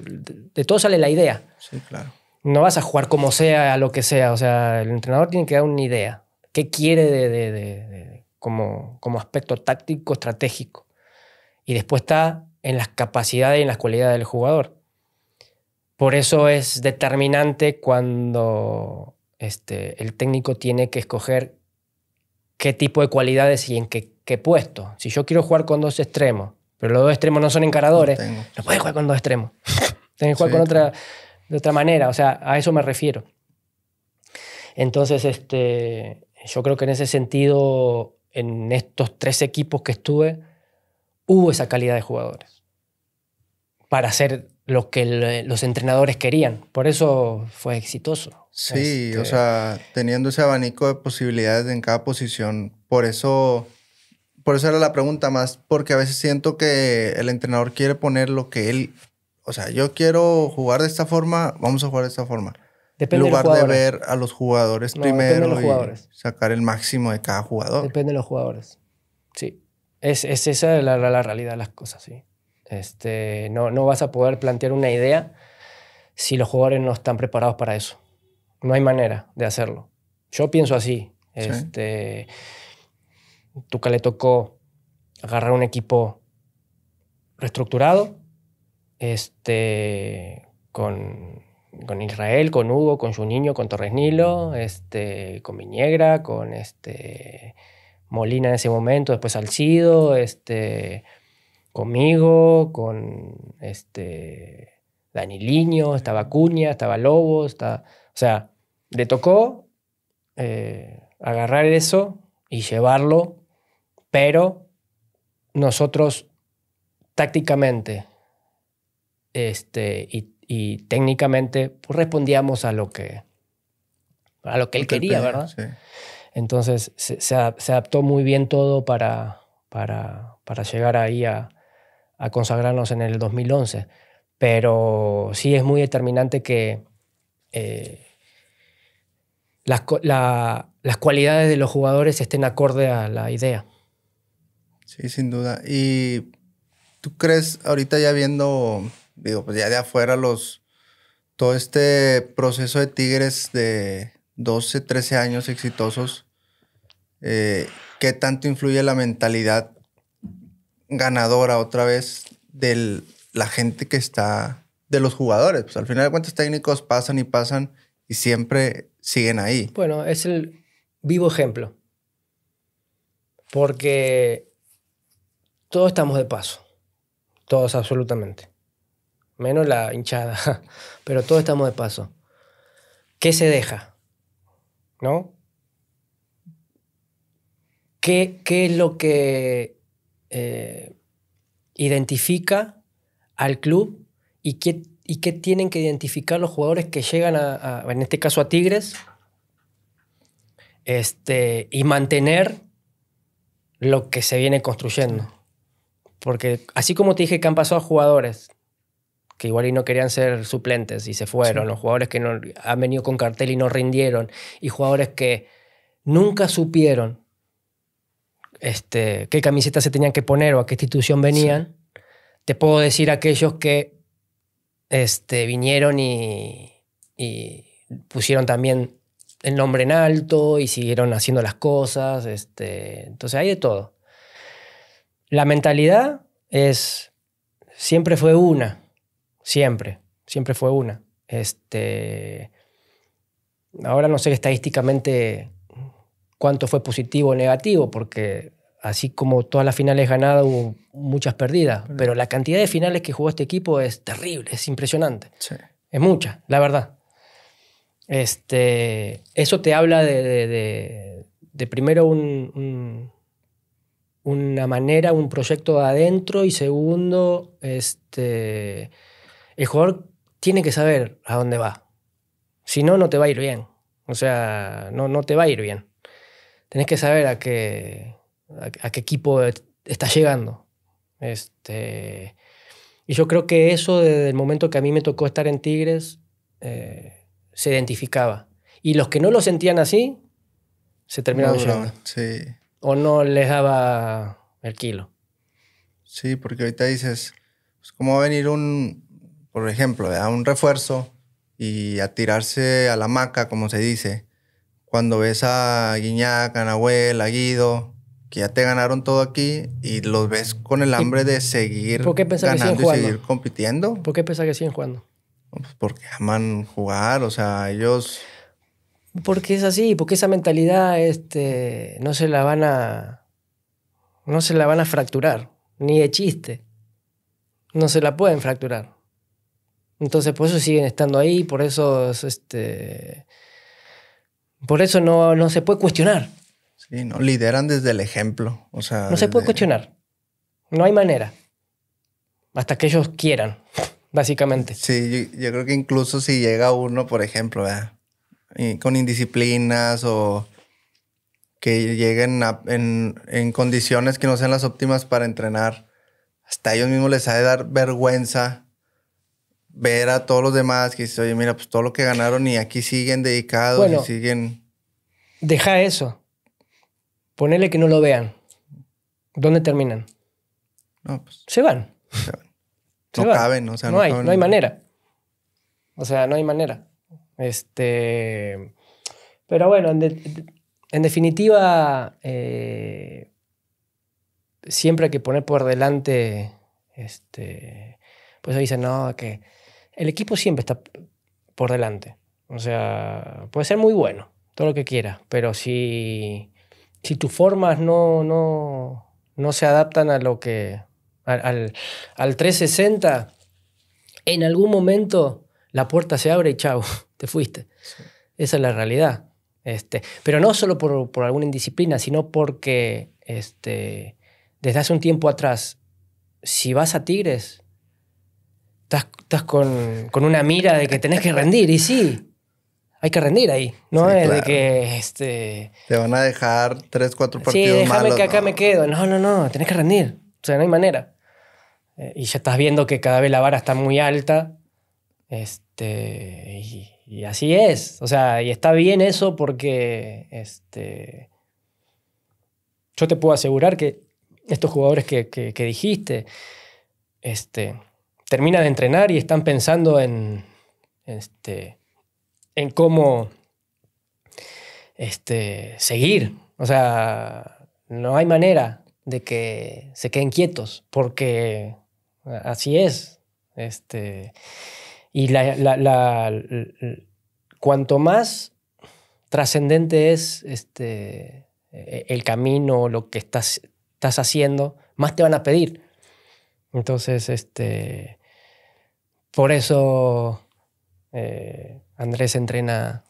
Speaker 2: De todo sale la idea. Sí, claro. No vas a jugar como sea, a lo que sea. O sea, el entrenador tiene que dar una idea. ¿Qué quiere como, como aspecto táctico, estratégico? Y después está en las capacidades y en las cualidades del jugador. Por eso es determinante cuando este, el técnico tiene que escoger qué tipo de cualidades y en qué, puesto. Si yo quiero jugar con dos extremos, pero los dos extremos no son encaradores, no, puedes jugar con dos extremos. Tienes que jugar con otra, de otra manera. O sea, a eso me refiero. Entonces, este, yo creo que en ese sentido, en estos tres equipos que estuve, hubo esa calidad de jugadores para hacer lo que eh, los entrenadores querían. Por eso fue exitoso.
Speaker 1: Sí, este, o sea, teniendo ese abanico de posibilidades en cada posición, por eso, por eso era la pregunta más, porque a veces siento que el entrenador quiere poner lo que él, o sea, yo quiero jugar de esta forma, vamos a jugar de esta forma. Depende en lugar de, ver a los jugadores primero y sacar el máximo de cada jugador. Depende de
Speaker 2: los jugadores. Sí, es, esa la, la realidad de las cosas, sí. Este, no, vas a poder plantear una idea si los jugadores no están preparados para eso. No hay manera de hacerlo. Yo pienso así. Este, Tuca le tocó agarrar un equipo reestructurado, este, con, con, Israel, con Hugo, con niño con Torres Nilo, este, con Viñegra, con este, Molina en ese momento, después Alcido, este, conmigo, con este Dani Liño, estaba Cuña, estaba Lobo, o sea, le tocó eh, agarrar eso y llevarlo, pero nosotros tácticamente este, y, técnicamente pues, respondíamos a lo que, a lo que él quería, ¿verdad? Entonces se, se, adaptó muy bien todo para, para, para llegar ahí a, a consagrarnos en el 2011. Pero sí es muy determinante que eh, las, las cualidades de los jugadores estén acorde a la idea.
Speaker 1: Sí, sin duda. Y tú crees, ahorita ya viendo, digo, pues ya de afuera los, todo este proceso de Tigres de 12, 13 años exitosos, eh, ¿qué tanto influye la mentalidad ganadora otra vez de la gente que está, de los jugadores. Pues, al final de cuentas técnicos pasan y pasan y siempre siguen ahí. Bueno, es el vivo
Speaker 2: ejemplo. Porque todos estamos de paso. Todos absolutamente. Menos la hinchada. Pero todos estamos de paso. ¿Qué se deja? ¿No? ¿Qué, qué es lo que eh, identifica al club y qué, y tienen que identificar los jugadores que llegan a, en este caso a Tigres, este, y mantener lo que se viene construyendo. Porque así como te dije que han pasado jugadores que igual y no querían ser suplentes y se fueron, los jugadores que no, han venido con cartel y no rindieron, y jugadores que nunca supieron este, qué camiseta se tenían que poner o a qué institución venían. Te puedo decir aquellos que este, vinieron y, pusieron también el nombre en alto y siguieron haciendo las cosas. Este, entonces hay de todo. La mentalidad es, siempre fue una, siempre, siempre fue una. ahora no sé estadísticamente cuánto fue positivo o negativo, porque así como todas las finales ganadas, hubo muchas perdidas. Pero la cantidad de finales que jugó este equipo es terrible, es impresionante. Es mucha, la verdad. Este, eso te habla de, de, primero una manera, un proyecto adentro y segundo, este, el jugador tiene que saber a dónde va. Si no, no te va a ir bien. O sea, no, no te va a ir bien. Tenés que saber a qué, a, qué equipo está llegando. Este, y yo creo que eso, desde el momento que a mí me tocó estar en Tigres, eh, se identificaba. Y los que no lo sentían así, se terminaban
Speaker 1: O no les daba el kilo. Sí, porque ahorita dices, pues, ¿cómo va a venir un, por ejemplo, a un refuerzo y a tirarse a la maca, como se dice? Cuando ves a Guiñac, a Nahuel, a Guido, que ya te ganaron todo aquí y los ves con el hambre de seguir ¿Por qué ganando que y compitiendo. ¿Por
Speaker 2: qué pensás que siguen jugando?
Speaker 1: Pues, porque aman jugar, o sea, ellos...
Speaker 2: Porque es así, porque esa mentalidad este, no se la van a... No se la van a fracturar, ni de chiste. No se la pueden fracturar. Entonces por eso siguen estando ahí, por eso... Este, por eso no, no se puede cuestionar
Speaker 1: no, lideran desde el ejemplo. O sea, no se puede
Speaker 2: cuestionar. No hay manera.
Speaker 1: Hasta que ellos quieran, básicamente. Sí, yo, creo que incluso si llega uno, por ejemplo, con indisciplinas o que lleguen en, en, condiciones que no sean las óptimas para entrenar, hasta ellos mismos les ha de dar vergüenza ver a todos los demás que dicen, mira, pues todo lo que ganaron y aquí siguen dedicados y siguen...
Speaker 2: Deja eso Ponele que no lo vean. ¿Dónde terminan? No, pues. Se van. no caben, o sea, no, hay, no hay manera. O sea, no hay manera. Este. Pero bueno, en, definitiva, eh, siempre hay que poner por delante. Este, pues dicen, no, que el equipo siempre está por delante. O sea, puede ser muy bueno, todo lo que quiera, pero si si tus formas no, no, no se adaptan a lo que. Al, 360, en algún momento la puerta se abre y chau, te fuiste. Esa es la realidad. Este, pero no solo por, alguna indisciplina, sino porque este, desde hace un tiempo atrás, si vas a Tigres, estás, con, con, una mira de que tenés que rendir, y sí hay que rendir ahí, ¿no? de
Speaker 1: que este. Te van a dejar tres, cuatro partidos. Sí, déjame que acá
Speaker 2: me quedo. No, no, no, tenés que rendir. O sea, no hay manera. Eh, y ya estás viendo que cada vez la vara está muy alta. Este. Y, así es. O sea, y está bien eso porque. Este. Yo te puedo asegurar que estos jugadores que, que dijiste. Este. Terminan de entrenar y están pensando en. Este en cómo este, seguir. O sea, no hay manera de que se queden quietos, porque así es. Este, y cuanto más trascendente es este, e, el camino, lo que estás, estás haciendo, más te van a pedir. Entonces, este, por eso eh, Andrés entrena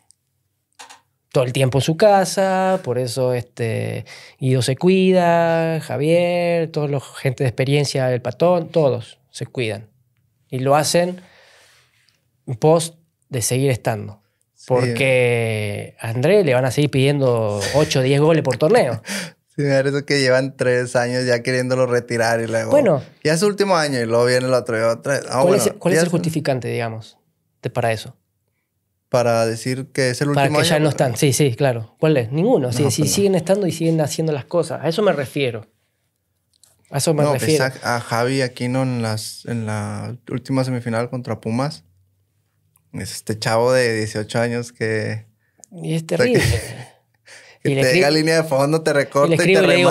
Speaker 2: todo el tiempo en su casa, por eso este, se cuida, Javier, todos los gente de experiencia, del patón, todos se cuidan. Y lo hacen en pos de seguir estando. Porque a Andrés le van a seguir pidiendo 8 o 10 goles
Speaker 1: por torneo. Sí, me parece que llevan 3 años ya queriéndolo retirar y luego... Bueno. Ya es su último año y luego viene el otro y otro. Ah, ¿cuál es el
Speaker 2: justificante, digamos? para eso?
Speaker 1: Para decir que es el último Para que ya no están.
Speaker 2: Sí, sí, claro. ¿Cuál es? Ninguno. Sí, pues siguen estando y siguen haciendo las cosas. A eso me refiero. A eso me no, pues, refiero.
Speaker 1: a Javi Aquino en, las, en la última semifinal contra Pumas. Es este chavo de 18 años que... Y es terrible. y te llega línea de fondo, te recorta y, te le y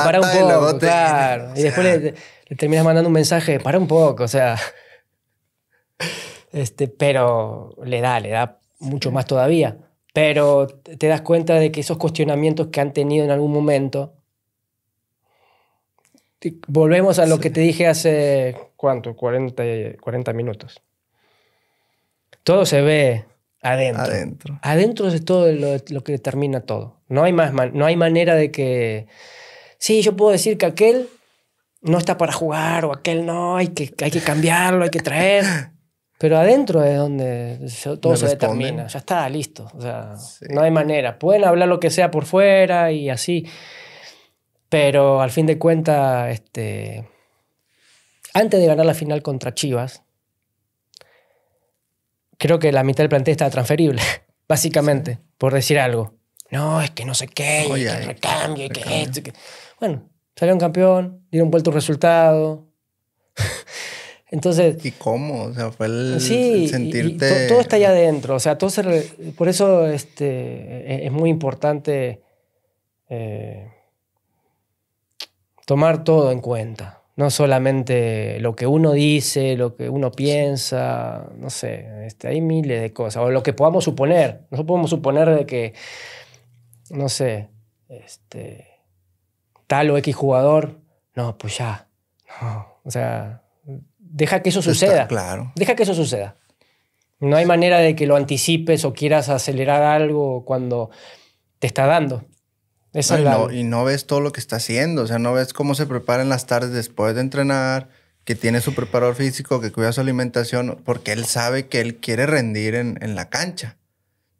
Speaker 1: Claro. y después
Speaker 2: le, le terminas mandando un mensaje, para un poco, o sea... Este, pero le da, le da mucho más todavía. Pero te das cuenta de que esos cuestionamientos que han tenido en algún momento, volvemos a lo que te dije hace, ¿cuánto? 40, 40 minutos. Todo se ve adentro. Adentro. Adentro es todo lo, que determina todo. No hay, más, no hay manera de que, sí, yo puedo decir que aquel no está para jugar o aquel no, hay que, hay que cambiarlo, hay que traer. Pero adentro es donde todo se determina. Ya está, listo. O sea, no hay manera. Pueden hablar lo que sea por fuera y así. Pero al fin de cuentas, este, antes de ganar la final contra Chivas, creo que la mitad del plantel estaba transferible, básicamente, por decir algo. No, es que no sé
Speaker 1: qué, que recambio,
Speaker 2: y que esto. Que... Bueno, un campeón, dieron vuelta un resultado. Entonces... ¿Y cómo?
Speaker 1: O sea, fue el, sentirte... todo
Speaker 2: está allá adentro, o sea, todo se por eso este, e-, es, muy importante eh, tomar todo en cuenta. No solamente lo que uno dice, lo que uno piensa, no sé, este, hay miles de cosas. O lo que podamos suponer. No podemos suponer de que, no sé, este, tal o X jugador, no, pues ya, no. O sea, deja que eso suceda. claro. Deja que eso suceda. No hay manera de que lo anticipes o quieras acelerar algo cuando te está dando. es y,
Speaker 1: no, ves todo lo que está haciendo, o sea, no ves cómo se prepara en las tardes después de entrenar, que tiene su preparador físico, que cuida su alimentación, porque él sabe que él quiere rendir en, la cancha.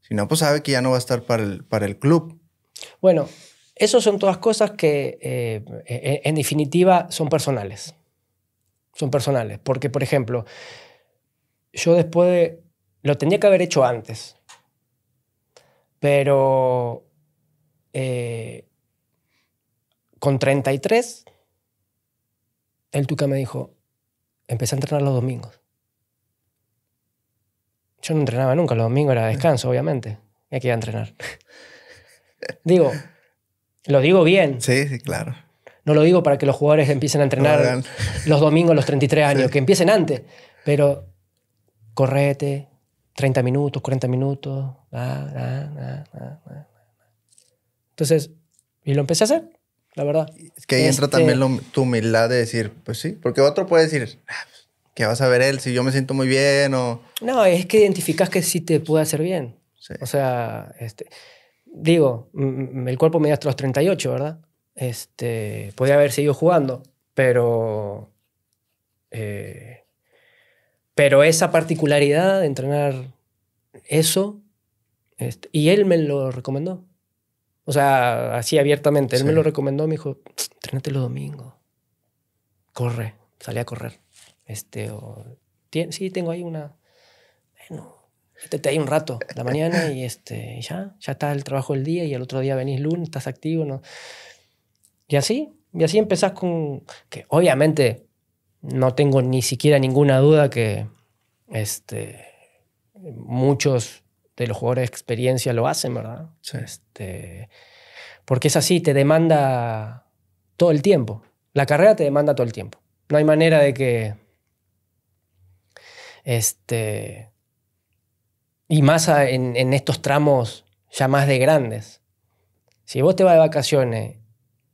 Speaker 1: Si no, pues sabe que ya no va a estar para el, para el club.
Speaker 2: Bueno, esas son todas cosas que eh, en definitiva son personales son personales. Porque, por ejemplo, yo después de, lo tenía que haber hecho antes, pero eh, con 33, el Tuca me dijo, empecé a entrenar los domingos. Yo no entrenaba nunca, los domingos era descanso, obviamente. Y aquí iba a entrenar. digo, lo digo bien. Sí, sí, claro. No lo digo para que los jugadores empiecen a entrenar los domingos a los 33 años, que empiecen antes, pero correte, 30 minutos, 40 minutos. Ah, ah, ah, Entonces, y lo empecé a hacer, la verdad. Es que ahí entra este, también
Speaker 1: tu humildad de decir, pues sí, porque otro puede decir, pues, que vas a ver él si yo me siento muy bien o...
Speaker 2: No, es que identificas que sí te puede hacer bien. O sea, este, digo, el cuerpo me da hasta los 38, ¿verdad? este, podía haber seguido jugando, pero, eh, pero esa particularidad de entrenar eso, este, y él me lo recomendó. O sea, así abiertamente. Él me lo recomendó, me dijo, entrenate los domingos. Corre, salí a correr. Este, o, sí, tengo ahí una... Bueno, te, ahí un rato, la mañana, y este, ya, ya está el trabajo del día, y el otro día venís lunes, estás activo, ¿no? Y así, y así empezás con, que obviamente no tengo ni siquiera ninguna duda que este, muchos de los jugadores de experiencia lo hacen, ¿verdad? Este, porque es así, te demanda todo el tiempo. La carrera te demanda todo el tiempo. No hay manera de que... Este, y más en, en estos tramos ya más de grandes. Si vos te vas de vacaciones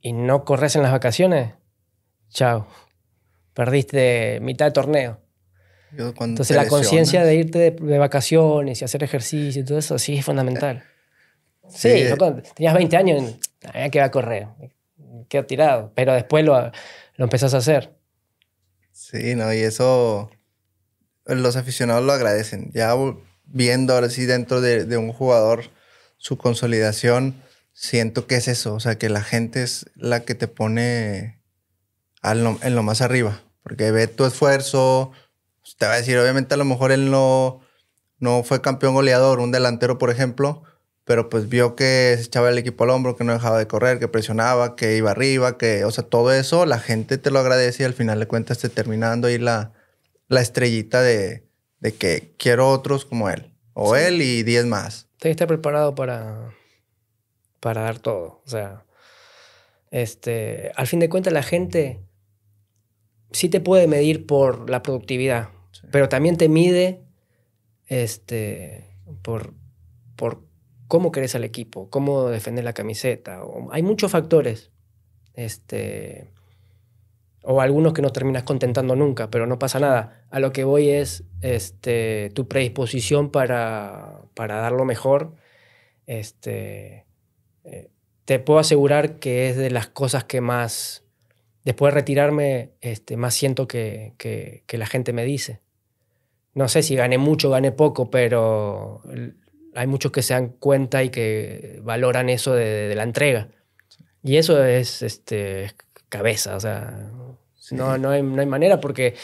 Speaker 2: y no corres en las vacaciones, chao, perdiste mitad de torneo.
Speaker 1: Entonces la conciencia
Speaker 2: de irte de, vacaciones y hacer ejercicio y todo eso sí es fundamental. Sí, tenías 20 años, había que a correr,
Speaker 1: quedo tirado, pero después lo,
Speaker 2: lo empezás a hacer.
Speaker 1: Sí, no, y eso los aficionados lo agradecen. Ya viendo ahora sí dentro de, de un jugador su consolidación, siento que es eso, o sea, que la gente es la que te pone en lo más arriba, porque ve tu esfuerzo, pues, te va a decir, obviamente a lo mejor él no, no fue campeón goleador, un delantero, por ejemplo, pero pues vio que se echaba el equipo al hombro, que no dejaba de correr, que presionaba, que iba arriba, que, o sea, todo eso, la gente te lo agradece y al final de cuentas te terminando ahí la, la estrellita de, de, que quiero otros como él, o él y 10 más.
Speaker 2: te que estar preparado para, para dar todo. O sea, este, al fin de cuentas la gente sí te puede medir por la productividad, pero también te mide este, por, por cómo crees al equipo, cómo defender la camiseta. O, hay muchos factores. Este, o algunos que no terminas contentando nunca, pero no pasa nada. A lo que voy es este, tu predisposición para, para dar lo mejor. Este, eh, te puedo asegurar que es de las cosas que más, después de retirarme, este, más siento que, la gente me dice. No sé si gané mucho, o gané poco, pero hay muchos que se dan cuenta y que valoran eso de, la entrega. Y eso es este, cabeza, o sea, no, hay, no hay manera porque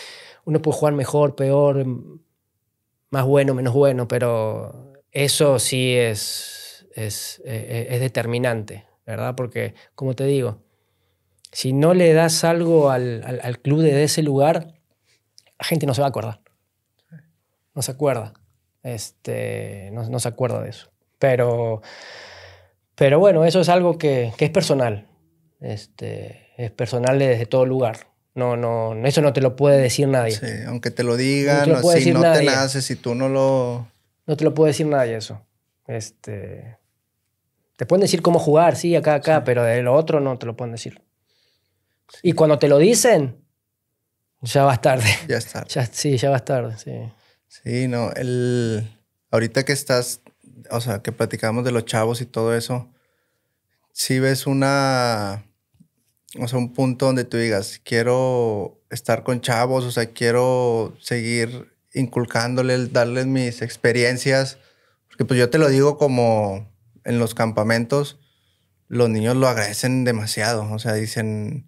Speaker 2: uno puede jugar mejor, peor, más bueno, menos bueno, pero eso sí es es, eh, eh, es determinante, ¿verdad? Porque, como te digo, si no le das algo al, club de ese lugar, la gente no se va a acordar. No se acuerda. Este, no, se acuerda de eso. Pero, pero bueno, eso es algo que, es personal. Este, es personal desde todo lugar. No, no, eso no te lo puede decir
Speaker 1: nadie. aunque te lo digan, no, te lo si no nadie. te si tú no lo... No te lo puede decir nadie
Speaker 2: eso. Este, te pueden decir cómo jugar, sí,
Speaker 1: acá, acá, pero de lo
Speaker 2: otro no te lo pueden decir. Y cuando te lo dicen, ya vas tarde. Ya está. sí, ya vas tarde, sí.
Speaker 1: Sí, no, el... ahorita que estás, o sea, que platicamos de los chavos y todo eso, si ves una, o sea, un punto donde tú digas, quiero estar con chavos, o sea, quiero seguir inculcándoles, darles mis experiencias, porque pues yo te lo digo como en los campamentos, los niños lo agradecen demasiado. O sea, dicen,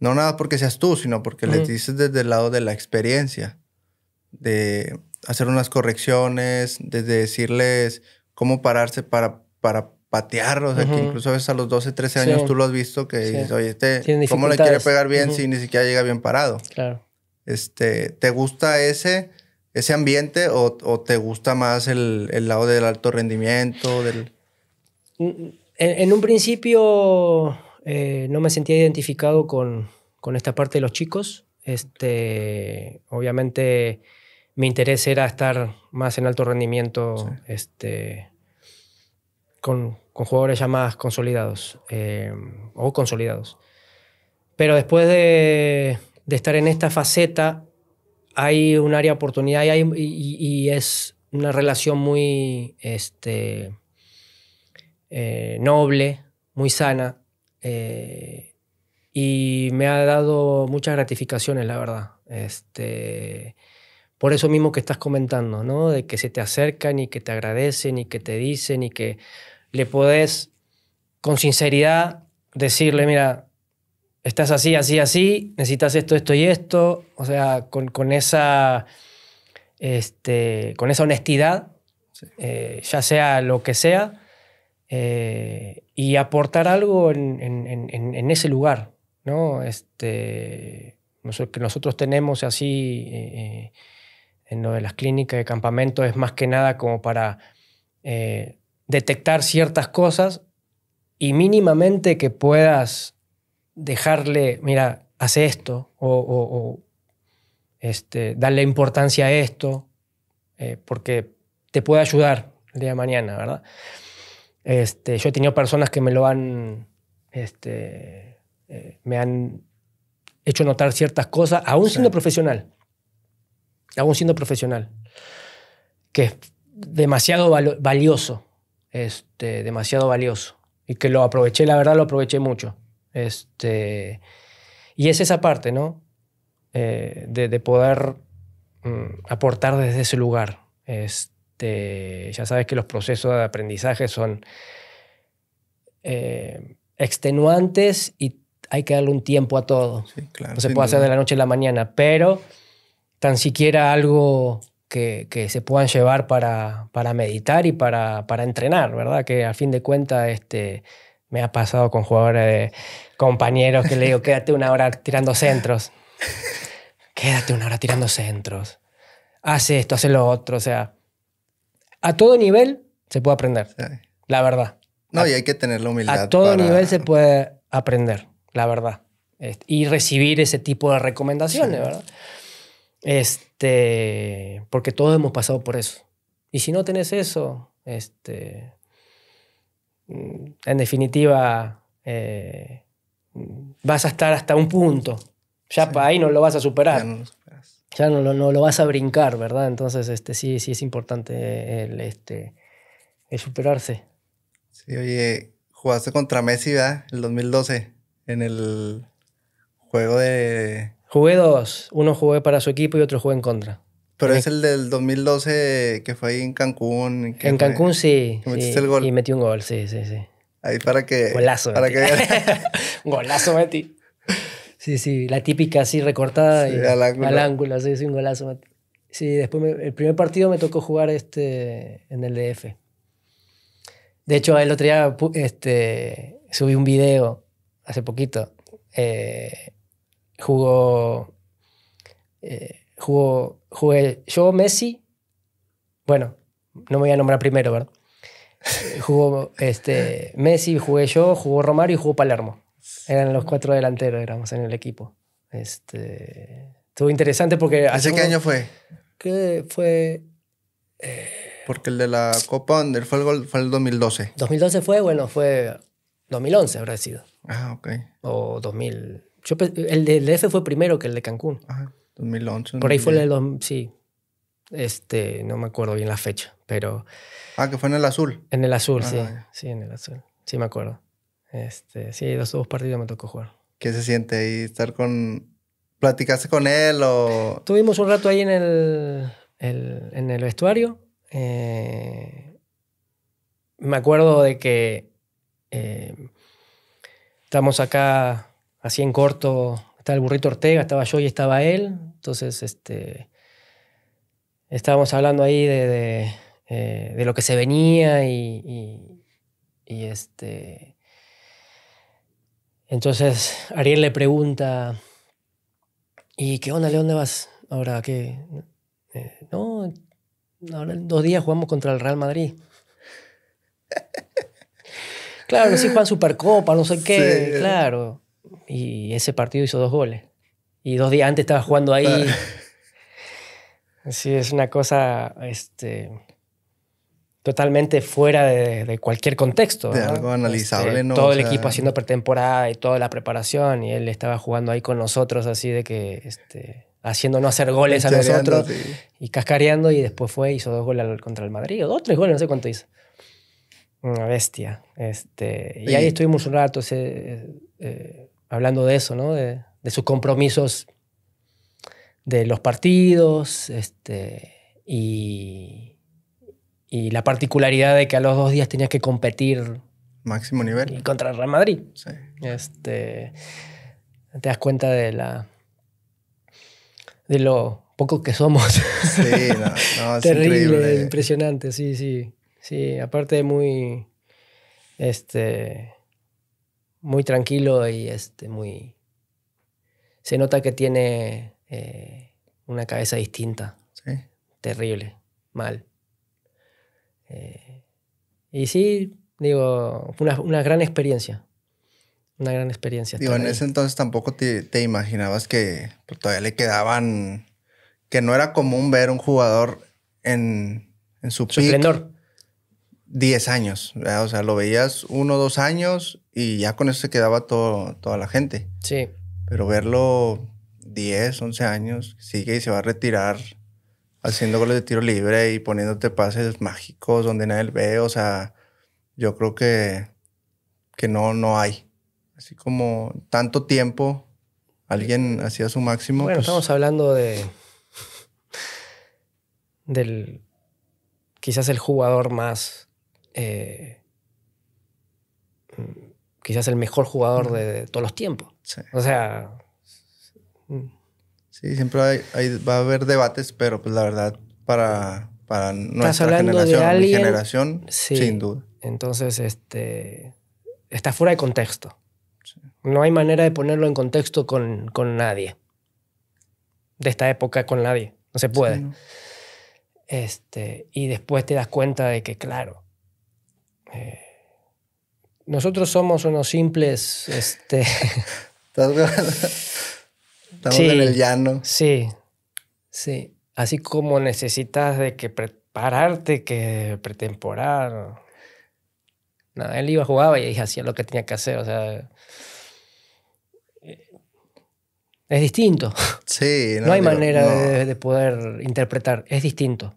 Speaker 1: no nada porque seas tú, sino porque les dices desde el lado de la experiencia, de hacer unas correcciones, desde decirles cómo pararse para, para patear. O sea, que incluso a los 12, 13 años tú lo has visto que dices, oye, este, ¿cómo le quiere pegar bien si ni siquiera llega bien parado? Claro. Este, ¿Te gusta ese? ese ambiente o, te gusta más el, el, lado del alto rendimiento? Del
Speaker 2: en, un principio eh, no me sentía identificado con, esta parte de los chicos. Este, obviamente mi interés era estar más en alto rendimiento este, con, jugadores ya más consolidados eh, o consolidados. Pero después de, estar en esta faceta, hay un área de oportunidad y, es una relación muy este, eh, noble, muy sana. Eh, y me ha dado muchas gratificaciones, la verdad. Este, por eso mismo que estás comentando, ¿no? De que se te acercan y que te agradecen y que te dicen y que le podés con sinceridad decirle, mira, estás así, así, así, necesitas esto, esto y esto. O sea, con, esa, este, con esa honestidad, eh, ya sea lo que sea, eh, y aportar algo en, ese lugar, ¿no? Este, que nosotros tenemos así eh, en lo de las clínicas de campamento es más que nada como para eh, detectar ciertas cosas y mínimamente que puedas dejarle, mira, hace esto o, este, darle importancia a esto, porque te puede ayudar el día de mañana, ¿verdad? Este, yo he tenido personas que me lo han, este, eh, me han hecho notar ciertas cosas, aún siendo profesional, aún siendo profesional, que es demasiado valioso, este, demasiado valioso, y que lo aproveché, la verdad lo aproveché mucho. y es esa parte, ¿no? Eh, de, poder mm, aportar desde ese lugar. Este, ya sabes que los procesos de aprendizaje son eh, extenuantes y hay que darle un tiempo a todo. no se puede hacer de la noche a la mañana, pero tan siquiera algo que, se puedan llevar para, para meditar y para, para, entrenar, ¿verdad? Que a fin de cuentas este, me ha pasado con jugadores, de compañeros que le digo, quédate una hora tirando centros. Quédate una hora tirando centros. Haz esto, hace lo otro. O sea, a todo nivel se puede aprender. La verdad.
Speaker 1: No, y hay que tener la humildad. A todo nivel
Speaker 2: se puede aprender, la verdad. Este, y recibir ese tipo de recomendaciones, ¿verdad? Este, porque todos hemos pasado por eso. Y si no tenés eso, este, mm, en definitiva, eh, mm, vas a estar hasta un punto. Ya para ahí no lo vas a superar ya no, lo vas a brincar, ¿verdad? Entonces, este, sí, sí es importante el, este, superarse.
Speaker 1: Sí, oye, jugaste contra Messi, ¿verdad? El 2012, en el juego de...
Speaker 2: Jugué dos, uno jugué para su equipo y otro jugué en contra. Pero es
Speaker 1: el del 2012 que fue ahí en Cancún. en Cancún sí.
Speaker 2: Y metí un gol, sí, sí, sí.
Speaker 1: Ahí para que... Golazo. Para que...
Speaker 2: Golazo metí. Sí, sí, la típica así recortada y, al, ángulo. así un golazo. Sí, después el primer partido me tocó jugar este, en el DF. De hecho, el otro día este, subí un video hace poquito. Eh, jugó, eh, jugó, jugué yo, Messi. Bueno, no me voy a nombrar primero, ¿verdad? jugó este, Messi, jugué yo, jugó Romario y jugó Palermo. Eran los cuatro delanteros, éramos en el equipo. Este, estuvo interesante porque... ¿Hace qué año fue?
Speaker 1: qué fue... Eh, porque el de la Copa Under fue el, gol, fue el 2012.
Speaker 2: 2012 fue, bueno, fue 2011 habrá sido. Ah, ok. O 2000. el de DF fue primero que el de Cancún. Ajá, ah,
Speaker 1: 2011. Por ahí fue el
Speaker 2: de Sí. Este, no me acuerdo bien la fecha, pero... Ah, que fue en
Speaker 1: el azul. En el azul, ah, sí. Sí, en el azul. Sí, me acuerdo. Este, sí, los dos partidos me tocó jugar. ¿Qué se siente ahí? ¿Estar con... ¿Platicaste con él o...? Tuvimos
Speaker 2: un rato ahí en el, en el vestuario. Eh, me acuerdo de que eh, estamos acá así en corto. Estaba el burrito Ortega, estaba yo y estaba él. Entonces, este... Estábamos hablando ahí de, de, eh, lo que se venía y, y este entonces Ariel le pregunta, ¿y qué onda, León? ¿Dónde vas ahora? ¿Qué? Eh, no, dos días jugamos contra el Real Madrid. claro, sí juegan Supercopa, no sé qué, claro. Y ese partido hizo dos goles. Y dos días antes estaba jugando ahí. Ah. sí, es una cosa, este, totalmente fuera de, cualquier contexto. De algo este, analizable, Todo el equipo haciendo pretemporada y toda la preparación y él estaba jugando ahí con nosotros así de que este, haciéndonos hacer goles a nosotros y cascareando y después fue, hizo dos goles contra el Madrid, o dos, tres goles, no sé cuánto hizo. Una bestia. Este, Y ahí estuvimos un rato eh, hablando de eso, ¿no? De, de, sus compromisos de los partidos este, y y la particularidad de que a los dos días tenías que competir.
Speaker 1: Máximo nivel. contra Real Madrid.
Speaker 2: Este, te das cuenta de la. de lo poco que somos. Sí, no, es Terrible, impresionante, sí, sí. Sí, aparte muy. Este. Muy tranquilo y este, muy. Se nota que tiene eh, una cabeza distinta. Sí. Terrible, mal. Eh, y sí, digo, fue una, gran experiencia. Una gran experiencia.
Speaker 1: Digo, en ese entonces tampoco te, imaginabas que pues, todavía le quedaban, que no era común ver un jugador en, en su, su 10 años, o sea, lo veías uno o dos años y ya con eso se quedaba toda la gente. Sí. Pero verlo 10, 11 años, sigue y se va a retirar haciendo goles de tiro libre y poniéndote pases mágicos donde nadie ve. O sea, yo creo que, que no, no hay. Así como tanto tiempo alguien hacía su máximo. Bueno, pues estamos
Speaker 2: hablando de. del. quizás el jugador más. Eh, mm, quizás el mejor jugador de,
Speaker 1: todos los tiempos. O sea, Sí, siempre hay, va a haber debates, pero pues la verdad, para, para nuestra generación, mi generación, sin duda.
Speaker 2: Entonces, este, está fuera de contexto. No hay manera de ponerlo en contexto con, nadie. De esta época con nadie. No se puede. Este, y después te das cuenta de que, claro, eh, nosotros somos unos simples... Este, Estamos en el llano. Sí, sí. Así como necesitas de que prepararte, que pretemporar. Nada, él iba, jugaba y hacía lo que tenía que hacer. O sea, eh, es distinto. Sí, no, hay manera De, poder interpretar. Es distinto.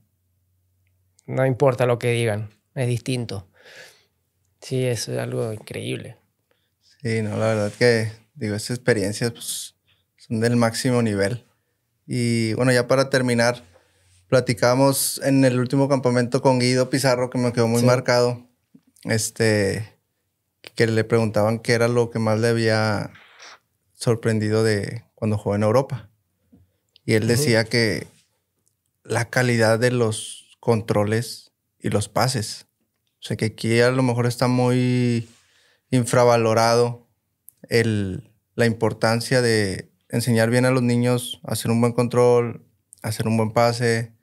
Speaker 2: No importa lo que digan, es distinto. Sí, es algo increíble.
Speaker 1: Sí, no, la verdad que, digo, esa experiencia, pues, son del máximo nivel. Y bueno, ya para terminar, platicamos en el último campamento con Guido Pizarro, que me quedó muy marcado, este, que le preguntaban qué era lo que más le había sorprendido de cuando jugó en Europa. Y él decía que la calidad de los controles y los pases. O sea, que aquí a lo mejor está muy infravalorado el, la importancia de enseñar bien a los niños a hacer un buen control, hacer un buen pase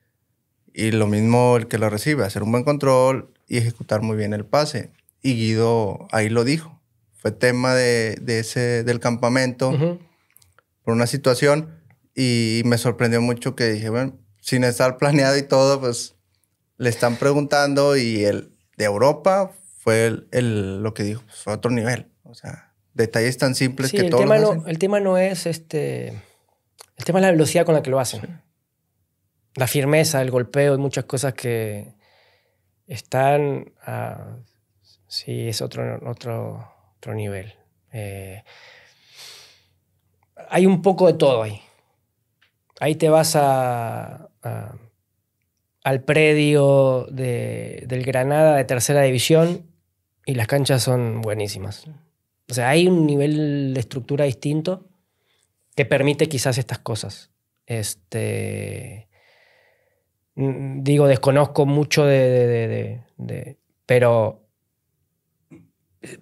Speaker 1: y lo mismo el que lo recibe, hacer un buen control y ejecutar muy bien el pase. Y Guido ahí lo dijo. Fue tema de, ese, del campamento por una situación y me sorprendió mucho que dije, bueno, sin estar planeado y todo, pues le están preguntando y el de Europa fue el, lo que dijo, pues, fue otro nivel. O sea, detalles tan simples que el tema No,
Speaker 2: el tema no es este. El tema es la velocidad con la que lo hacen. La firmeza, el golpeo, muchas cosas que están. sí, es otro, otro, otro nivel. Eh, hay un poco de todo ahí. Ahí te vas a, al predio del Granada de tercera división y las canchas son buenísimas. O sea, hay un nivel de estructura distinto que permite quizás estas cosas. Este, mm, digo, desconozco mucho de, pero eh,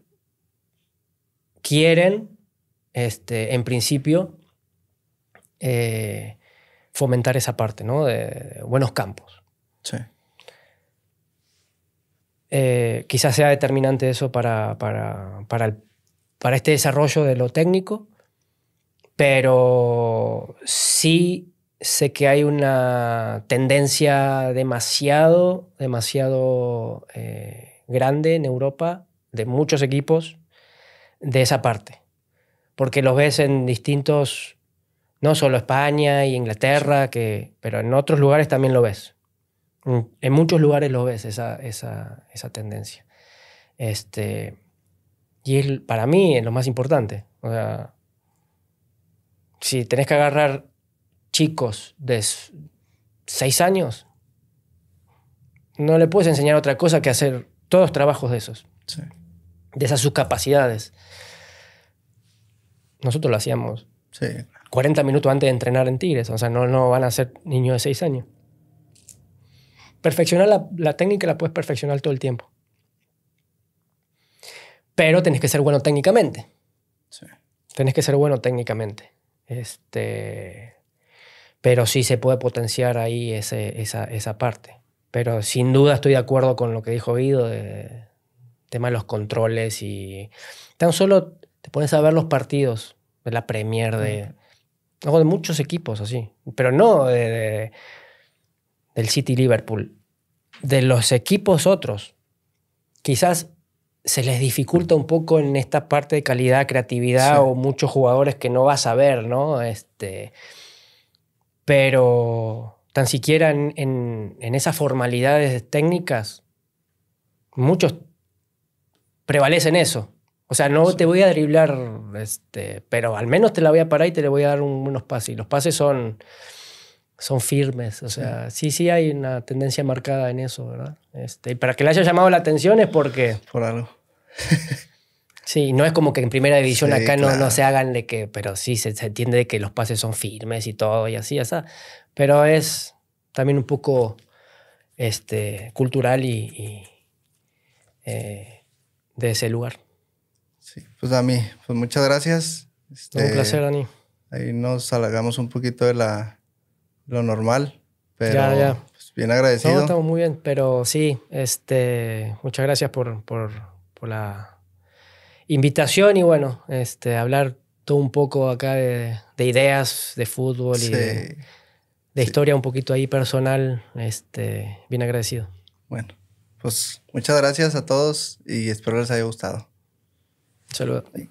Speaker 2: quieren, este, en principio, eh, fomentar esa parte, ¿no? De, buenos campos. Sí. Eh, quizás sea determinante eso para el para este desarrollo de lo técnico, pero sí sé que hay una tendencia demasiado, demasiado eh, grande en Europa de muchos equipos de esa parte, porque los ves en distintos, no solo España y Inglaterra, que, pero en otros lugares también lo ves. En muchos lugares lo ves esa, esa tendencia. Este, y para mí es lo más importante. O sea, si tenés que agarrar chicos de seis años, no le puedes enseñar otra cosa que hacer todos trabajos de esos. De esas sus capacidades. Nosotros lo hacíamos. 40 minutos antes de entrenar en Tigres. O sea, no, no van a ser niños de 6 años. Perfeccionar la, la técnica la puedes perfeccionar todo el tiempo pero tenés que ser bueno técnicamente. Tenés que ser bueno técnicamente. Este, pero sí se puede potenciar ahí esa, parte. Pero sin duda estoy de acuerdo con lo que dijo Guido de tema de los controles y tan solo te pones a ver los partidos de la Premier de, de muchos equipos así, pero no del City Liverpool, de los equipos otros. Quizás se les dificulta un poco en esta parte de calidad, creatividad o muchos jugadores que no vas a ver, ¿no? Este, pero tan siquiera en, esas formalidades técnicas, muchos prevalecen eso. O sea, no te voy a driblar, este, pero al menos te la voy a parar y te le voy a dar unos pases. Y los pases son, son firmes. O sea, sí. sí, hay una tendencia marcada en eso, ¿verdad? Este, y para que le haya llamado la atención es porque. Por algo. Sí, no es como que en primera división acá no, se hagan de que, pero sí se, entiende de que los pases son firmes y todo y así, está. Pero es también un poco este, cultural y,
Speaker 1: eh, de ese lugar. Sí, pues a mí, pues muchas gracias. un este, placer, Dani. Ahí nos halagamos un poquito de la, lo normal, pero pues, bien agradecido. estamos
Speaker 2: muy bien, pero sí, este, muchas gracias por, por por la invitación y bueno, este, hablar todo un poco acá de, de ideas de fútbol y de, historia un poquito ahí personal. Este, bien agradecido.
Speaker 1: Bueno, pues muchas gracias a todos y espero les haya gustado.
Speaker 2: Saludos.